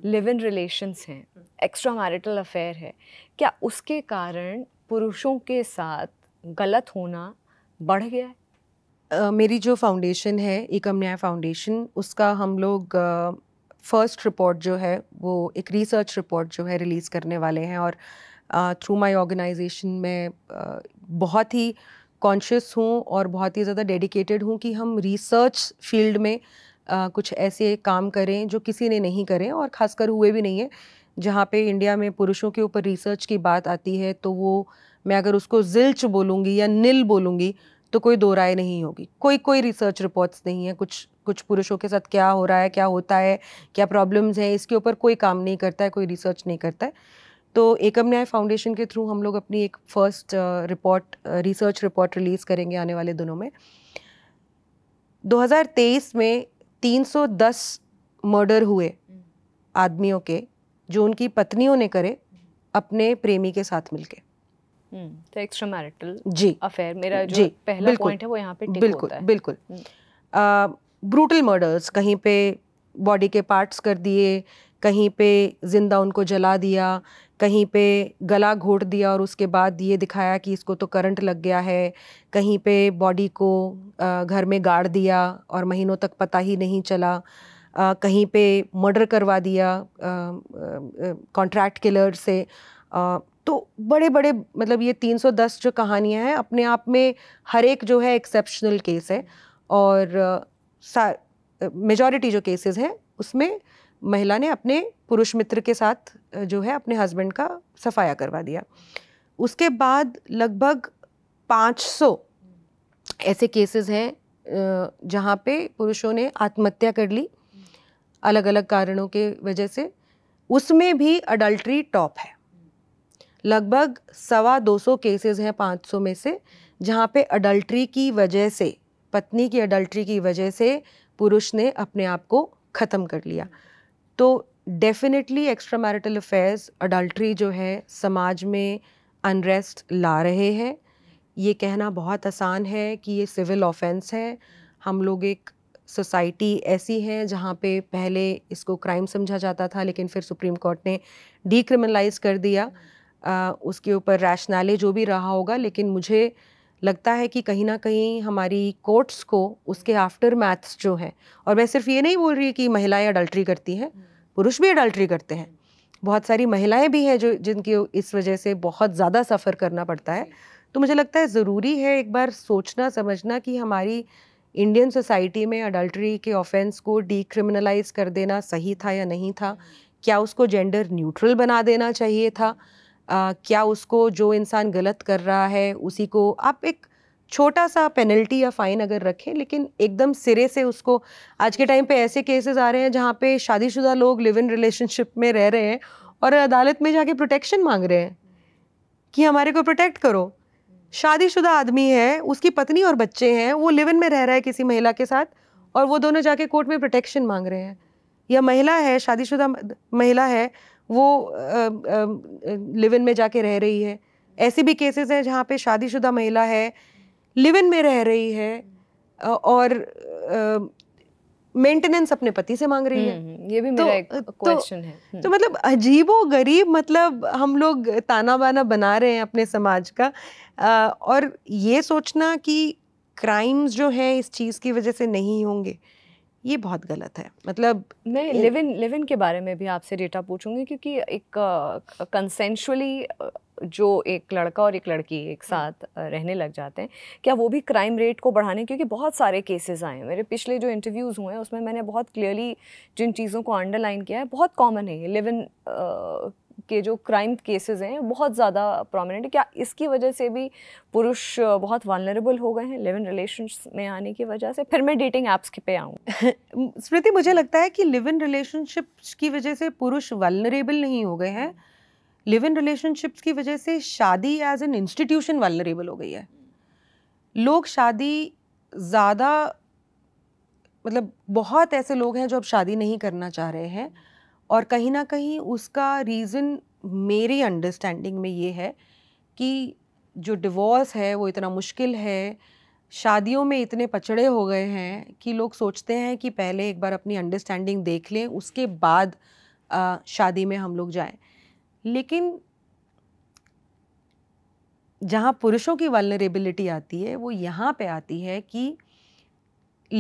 S2: लिव इन रिलेशन्स हैं एक्स्ट्रा मैरिटल अफेयर है क्या उसके कारण पुरुषों के साथ गलत होना बढ़ गया है
S1: Uh, मेरी जो फाउंडेशन है एकम न्याय फाउंडेशन उसका हम लोग फर्स्ट uh, रिपोर्ट जो है वो एक रिसर्च रिपोर्ट जो है रिलीज़ करने वाले हैं और थ्रू माई ऑर्गेनाइजेशन मैं uh, बहुत ही कॉन्शियस हूँ और बहुत ही ज़्यादा डेडिकेटेड हूँ कि हम रिसर्च फील्ड में uh, कुछ ऐसे काम करें जो किसी ने नहीं करें और ख़ासकर हुए भी नहीं है जहाँ पे इंडिया में पुरुषों के ऊपर रिसर्च की बात आती है तो वो मैं अगर उसको जिल्च बोलूँगी या नील बोलूँगी तो कोई दो राय नहीं होगी कोई कोई रिसर्च रिपोर्ट्स नहीं है कुछ कुछ पुरुषों के साथ क्या हो रहा है क्या होता है क्या प्रॉब्लम्स हैं इसके ऊपर कोई काम नहीं करता है कोई रिसर्च नहीं करता है तो एकम न्याय फाउंडेशन के थ्रू हम लोग अपनी एक first report research report release करेंगे आने वाले दिनों में 2023 में 310 मर्डर हुए आदमियों के जो उनकी पत्नियों ने करे अपने प्रेमी के साथ मिलके hmm,
S2: तो एक्स्ट्रा मैरिटल जी अफेयर मेरा जो जी, पहला पॉइंट है वो यहाँ पे बिल्कुल होता है।
S1: बिल्कुल ब्रूटल hmm। मर्डर्स कहीं पे बॉडी के पार्ट्स कर दिए कहीं पे जिंदा उनको जला दिया कहीं पे गला घोट दिया और उसके बाद ये दिखाया कि इसको तो करंट लग गया है कहीं पे बॉडी को घर में गाड़ दिया और महीनों तक पता ही नहीं चला कहीं पे मर्डर करवा दिया कॉन्ट्रैक्ट किलर से तो बड़े बड़े मतलब ये 310 जो कहानियाँ हैं अपने आप में हर एक जो है एक्सेप्शनल केस है और मेजॉरिटी जो केसेस हैं उसमें महिला ने अपने पुरुष मित्र के साथ जो है अपने हस्बैंड का सफाया करवा दिया उसके बाद लगभग 500 ऐसे केसेस हैं जहाँ पे पुरुषों ने आत्महत्या कर ली अलग अलग कारणों के वजह से उसमें भी अडल्ट्री टॉप है लगभग सवा दो सौ केसेज हैं पाँच सौ में से जहाँ पे अडल्ट्री की वजह से पत्नी की अडल्ट्री की वजह से पुरुष ने अपने आप को ख़त्म कर लिया तो definitely extra marital affairs adultery जो है समाज में अनरेस्ट ला रहे हैं ये कहना बहुत आसान है कि ये सिविल ऑफेंस है हम लोग एक सोसाइटी ऐसी है जहाँ पे पहले इसको क्राइम समझा जाता था लेकिन फिर सुप्रीम कोर्ट ने डिक्रिमिनलाइज कर दिया आ, उसके ऊपर रैशनैले जो भी रहा होगा लेकिन मुझे लगता है कि कहीं ना कहीं हमारी कोर्ट्स को उसके आफ्टर मैथ्स जो हैं और मैं सिर्फ ये नहीं बोल रही कि महिलाएं अडल्ट्री करती हैं पुरुष भी अडल्ट्री करते हैं बहुत सारी महिलाएं भी हैं जो जिनकी इस वजह से बहुत ज़्यादा सफ़र करना पड़ता है तो मुझे लगता है ज़रूरी है एक बार सोचना समझना कि हमारी इंडियन सोसाइटी में अडल्ट्री के ऑफेंस को डिक्रिमिनलाइज कर देना सही था या नहीं था क्या उसको जेंडर न्यूट्रल बना देना चाहिए था आ, क्या उसको जो इंसान गलत कर रहा है उसी को आप एक छोटा सा पेनल्टी या फ़ाइन अगर रखें लेकिन एकदम सिरे से उसको आज के टाइम पे ऐसे केसेस आ रहे हैं जहाँ पे शादीशुदा लोग लिव इन रिलेशनशिप में रह रहे हैं और अदालत में जाके प्रोटेक्शन मांग रहे हैं कि हमारे को प्रोटेक्ट करो शादीशुदा आदमी है उसकी पत्नी और बच्चे हैं वो लिव इन में रह रहा है किसी महिला के साथ और वो दोनों जाके कोर्ट में प्रोटेक्शन मांग रहे हैं या महिला है शादीशुदा महिला है वो लिव इन में जाके रह रही है ऐसे भी केसेस हैं जहाँ पे शादीशुदा महिला है लिव इन में रह रही है और मेंटेनेंस अपने पति से मांग रही है हम्म,
S2: हम्म, ये भी तो, मेरा तो, एक क्वेश्चन तो, है
S1: हम्म। तो मतलब अजीबो गरीब मतलब हम लोग ताना बाना बना रहे हैं अपने समाज का आ, और ये सोचना कि क्राइम्स जो हैं इस चीज़ की वजह से नहीं होंगे ये बहुत गलत है मतलब
S2: मैं लिव इन लिव इन के बारे में भी आपसे डेटा पूछूंगी क्योंकि एक कंसेंशुअली जो एक लड़का और एक लड़की एक हम्म। साथ रहने लग जाते हैं क्या वो भी क्राइम रेट को बढ़ाने क्योंकि बहुत सारे केसेस आए हैं मेरे पिछले जो इंटरव्यूज़ हुए हैं उसमें मैंने बहुत क्लियरली जिन चीज़ों को अंडरलाइन किया है बहुत कॉमन है ये लिव इन के जो क्राइम केसेस हैं बहुत ज़्यादा प्रोमिनेंट क्या इसकी वजह से भी पुरुष बहुत वालनरेबल हो गए हैं लिव इन रिलेशन में आने की वजह से फिर मैं डेटिंग ऐप्स के पे आऊँ स्मृति मुझे लगता है कि लिव इन रिलेशनशिप्स की वजह से पुरुष
S1: वालनरेबल नहीं हो गए हैं लिव इन रिलेशनशिप्स की वजह से शादी एज एन इंस्टीट्यूशन वालनरेबल हो गई है लोग शादी ज़्यादा मतलब बहुत ऐसे लोग हैं जो अब शादी नहीं करना चाह रहे हैं और कहीं ना कहीं उसका रीज़न मेरी अंडरस्टैंडिंग में ये है कि जो डिवोर्स है वो इतना मुश्किल है शादियों में इतने पचड़े हो गए हैं कि लोग सोचते हैं कि पहले एक बार अपनी अंडरस्टैंडिंग देख लें उसके बाद आ, शादी में हम लोग जाएं लेकिन जहाँ पुरुषों की वालनरेबिलिटी आती है वो यहाँ पे आती है कि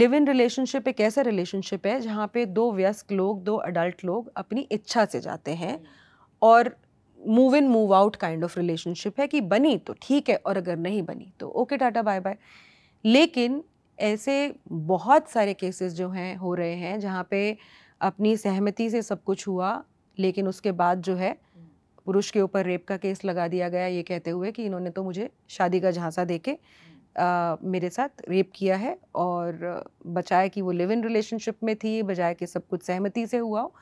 S1: लिव इन रिलेशनशिप एक ऐसा रिलेशनशिप है जहाँ पे दो व्यस्क लोग दो अडल्ट लोग अपनी इच्छा से जाते हैं हम्म। और move in move out kind of relationship है कि बनी तो ठीक है और अगर नहीं बनी तो ओके टाटा बाय बाय लेकिन ऐसे बहुत सारे केसेस जो हैं हो रहे हैं जहाँ पे अपनी सहमति से सब कुछ हुआ लेकिन उसके बाद जो है हम्म। पुरुष के ऊपर रेप का केस लगा दिया गया ये कहते हुए कि इन्होंने तो मुझे शादी का झांसा दे के हम्म। मेरे साथ रेप किया है और बचाया कि वो लिव इन रिलेशनशिप में थी बजाय कि सब कुछ सहमति से हुआ हो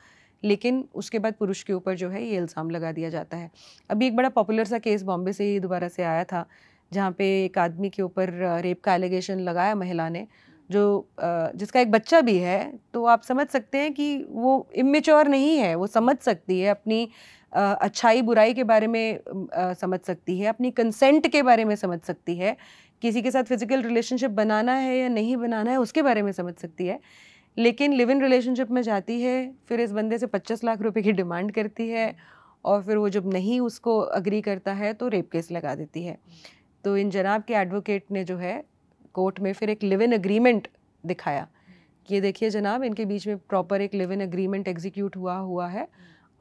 S1: लेकिन उसके बाद पुरुष के ऊपर जो है ये इल्ज़ाम लगा दिया जाता है अभी एक बड़ा पॉपुलर सा केस बॉम्बे से ही दोबारा से आया था जहाँ पे एक आदमी के ऊपर रेप का एलिगेशन लगाया महिला ने जो जिसका एक बच्चा भी है तो आप समझ सकते हैं कि वो इमेच्योर नहीं है वो समझ सकती है अपनी अच्छाई बुराई के बारे में समझ सकती है अपनी कंसेंट के बारे में समझ सकती है किसी के साथ फिजिकल रिलेशनशिप बनाना है या नहीं बनाना है उसके बारे में समझ सकती है लेकिन लिव इन रिलेशनशिप में जाती है फिर इस बंदे से पच्चीस लाख रुपए की डिमांड करती है और फिर वो जब नहीं उसको अग्री करता है तो रेप केस लगा देती है तो इन जनाब के एडवोकेट ने जो है कोर्ट में फिर एक लिव इन अग्रीमेंट दिखाया कि देखिए जनाब इनके बीच में प्रॉपर एक लिव इन अग्रीमेंट एग्जीक्यूट हुआ हुआ है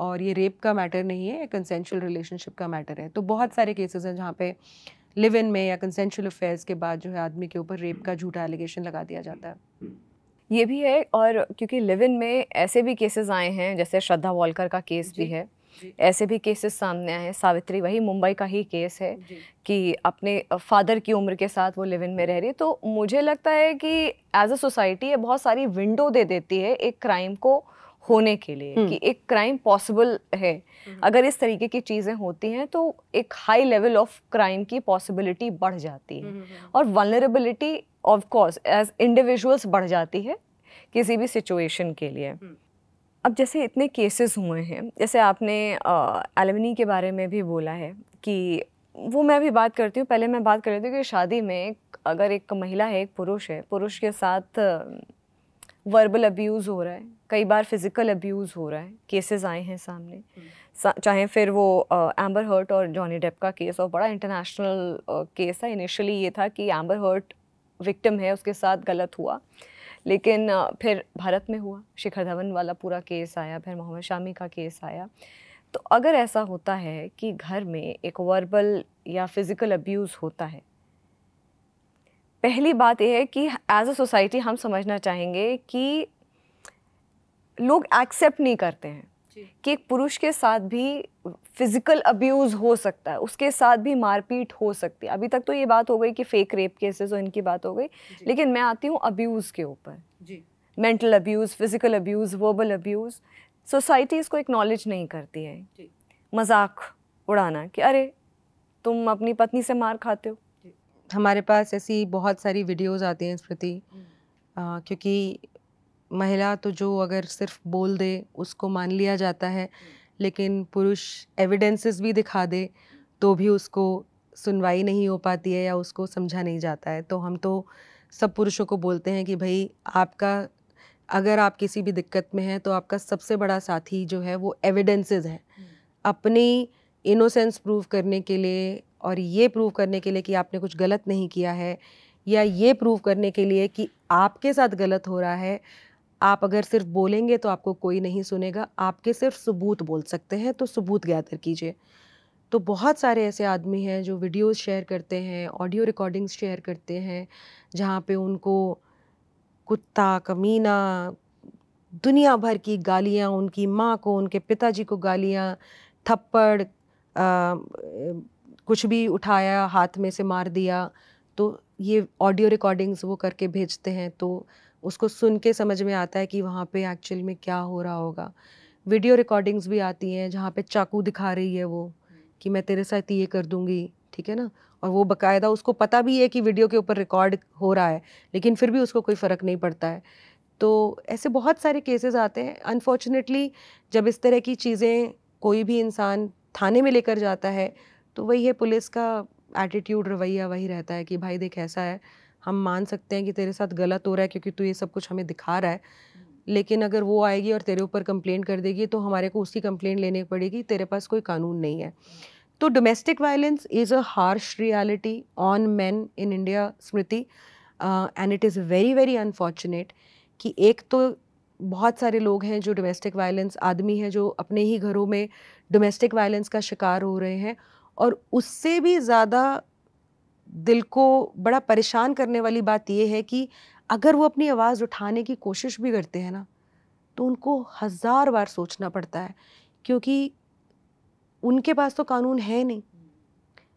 S1: और ये रेप का मैटर नहीं है कंसेंशुअल रिलेशनशिप का मैटर है तो बहुत सारे केसेस हैं जहाँ पे
S2: लिव इन में या कंसेंशुअल अफेयर्स के बाद जो है आदमी के ऊपर रेप का झूठा एलिगेशन लगा दिया जाता है ये भी है और क्योंकि लिव इन में ऐसे भी केसेस आए हैं जैसे श्रद्धा वॉलकर का केस भी है ऐसे भी केसेस सामने आए हैं सावित्री वही मुंबई का ही केस है कि अपने फादर की उम्र के साथ वो लिव इन में रह रही तो मुझे लगता है कि एज अ सोसाइटी ये बहुत सारी विंडो दे देती है एक क्राइम को होने के लिए हम्म। कि एक क्राइम पॉसिबल है हम्म। अगर इस तरीके की चीज़ें होती हैं तो एक हाई लेवल ऑफ क्राइम की पॉसिबिलिटी बढ़ जाती है हम्म, और vulnerability of course as individuals बढ़ जाती है किसी भी सिचुएशन के लिए अब जैसे इतने केसेस हुए हैं जैसे आपने एलमनी के बारे में भी बोला है कि वो मैं भी बात करती हूँ पहले मैं बात कर रही थी कि शादी में अगर एक महिला है एक पुरुष है पुरुष के साथ वर्बल अब्यूज़ हो रहा है कई बार फिज़िकल अब्यूज़ हो रहा है केसेस आए हैं सामने सा, चाहे फिर वो एम्बर हर्ट और जॉनी डेप का केस और बड़ा इंटरनेशनल केस है इनिशियली ये था कि एम्बर हर्ट विक्टिम है उसके साथ गलत हुआ लेकिन फिर भारत में हुआ शिखर धवन वाला पूरा केस आया फिर मोहम्मद शामी का केस आया तो अगर ऐसा होता है कि घर में एक वर्बल या फिज़िकल अब्यूज़ होता है पहली बात यह है कि एज अ सोसाइटी हम समझना चाहेंगे कि लोग एक्सेप्ट नहीं करते हैं कि एक पुरुष के साथ भी फिजिकल अब्यूज़ हो सकता है उसके साथ भी मारपीट हो सकती है अभी तक तो ये बात हो गई कि फेक रेप केसेस और इनकी बात हो गई लेकिन मैं आती हूँ अब्यूज़ के ऊपर mental abuse physical abuse verbal abuse society इसको एक्नॉलेज नहीं करती है मजाक उड़ाना कि अरे तुम अपनी पत्नी से मार खाते हो हमारे पास ऐसी बहुत सारी वीडियोस आती हैं स्मृति हम्म।
S1: क्योंकि महिला तो जो अगर सिर्फ बोल दे उसको मान लिया जाता है हम्म। लेकिन पुरुष एविडेंसेस भी दिखा दे तो भी उसको सुनवाई नहीं हो पाती है या उसको समझा नहीं जाता है तो हम तो सब पुरुषों को बोलते हैं कि भाई आपका अगर आप किसी भी दिक्कत में हैं तो आपका सबसे बड़ा साथी जो है वो एविडेंसेस है हम्म। अपनी इनोसेंस प्रूव करने के लिए और ये प्रूव करने के लिए कि आपने कुछ गलत नहीं किया है या ये प्रूव करने के लिए कि आपके साथ गलत हो रहा है आप अगर सिर्फ बोलेंगे तो आपको कोई नहीं सुनेगा आपके सिर्फ सबूत बोल सकते हैं तो सबूत गैदर कीजिए तो बहुत सारे ऐसे आदमी हैं जो वीडियोस शेयर करते हैं ऑडियो रिकॉर्डिंग्स शेयर करते हैं जहाँ पे उनको कुत्ता कमीना दुनिया भर की गालियाँ उनकी माँ को उनके पिताजी को गालियाँ थप्पड़ कुछ भी उठाया हाथ में से मार दिया तो ये ऑडियो रिकॉर्डिंग्स वो करके भेजते हैं तो उसको सुन के समझ में आता है कि वहाँ पे एक्चुअल में क्या हो रहा होगा वीडियो रिकॉर्डिंग्स भी आती हैं जहाँ पे चाकू दिखा रही है वो कि मैं तेरे साथ ये कर दूँगी ठीक है ना और वो बकायदा उसको पता भी है कि वीडियो के ऊपर रिकॉर्ड हो रहा है लेकिन फिर भी उसको कोई फ़र्क नहीं पड़ता है तो ऐसे बहुत सारे केसेस आते हैं अनफॉर्चुनेटली जब इस तरह की चीज़ें कोई भी इंसान थाने में लेकर जाता है तो वही है पुलिस का एटीट्यूड रवैया वही रहता है कि भाई देख ऐसा है हम मान सकते हैं कि तेरे साथ गलत हो रहा है क्योंकि तू ये सब कुछ हमें दिखा रहा है लेकिन अगर वो आएगी और तेरे ऊपर कंप्लेंट कर देगी तो हमारे को उसकी कंप्लेंट लेने पड़ेगी तेरे पास कोई कानून नहीं है तो domestic violence is a harsh reality on man in India Smriti and it is very very unfortunate कि एक तो बहुत सारे लोग हैं जो डोमेस्टिक वायलेंस आदमी हैं जो अपने ही घरों में डोमेस्टिक वायलेंस का शिकार हो रहे हैं और उससे भी ज़्यादा दिल को बड़ा परेशान करने वाली बात यह है कि अगर वो अपनी आवाज़ उठाने की कोशिश भी करते हैं ना तो उनको हज़ार बार सोचना पड़ता है क्योंकि उनके पास तो कानून है नहीं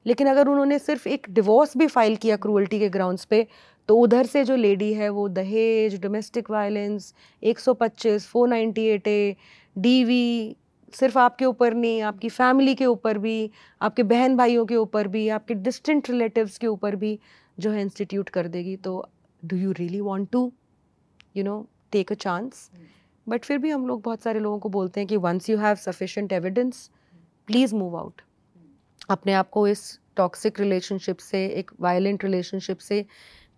S1: लेकिन अगर उन्होंने सिर्फ एक डिवोर्स भी फाइल किया क्रूअल्टी के ग्राउंड्स पे तो उधर से जो लेडी है वो दहेज डोमेस्टिक वायलेंस 125, 498 ए डीवी सिर्फ आपके ऊपर नहीं आपकी फैमिली के ऊपर भी आपके बहन भाइयों के ऊपर भी आपके डिस्टेंट रिलेटिव्स के ऊपर भी जो है इंस्टीट्यूट कर देगी तो do you really want to you know take a chance but फिर भी हम लोग बहुत सारे लोगों को बोलते हैं कि once you have sufficient evidence please move out अपने आप को इस टॉक्सिक रिलेशनशिप से एक वायलेंट रिलेशनशिप से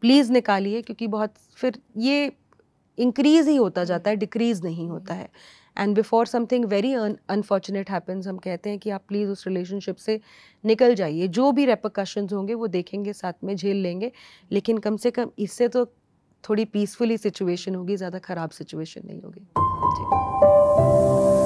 S1: प्लीज़ निकालिए क्योंकि बहुत फिर ये इंक्रीज़ ही होता जाता है डिक्रीज़ नहीं होता है and before something very unfortunate happens हम कहते हैं कि आप प्लीज़ उस रिलेशनशिप से निकल जाइए जो भी रेपोकशंस होंगे वो देखेंगे साथ में झेल लेंगे लेकिन कम से कम इससे तो थोड़ी पीसफुली सिचुएशन होगी ज़्यादा ख़राब सिचुएशन नहीं होगी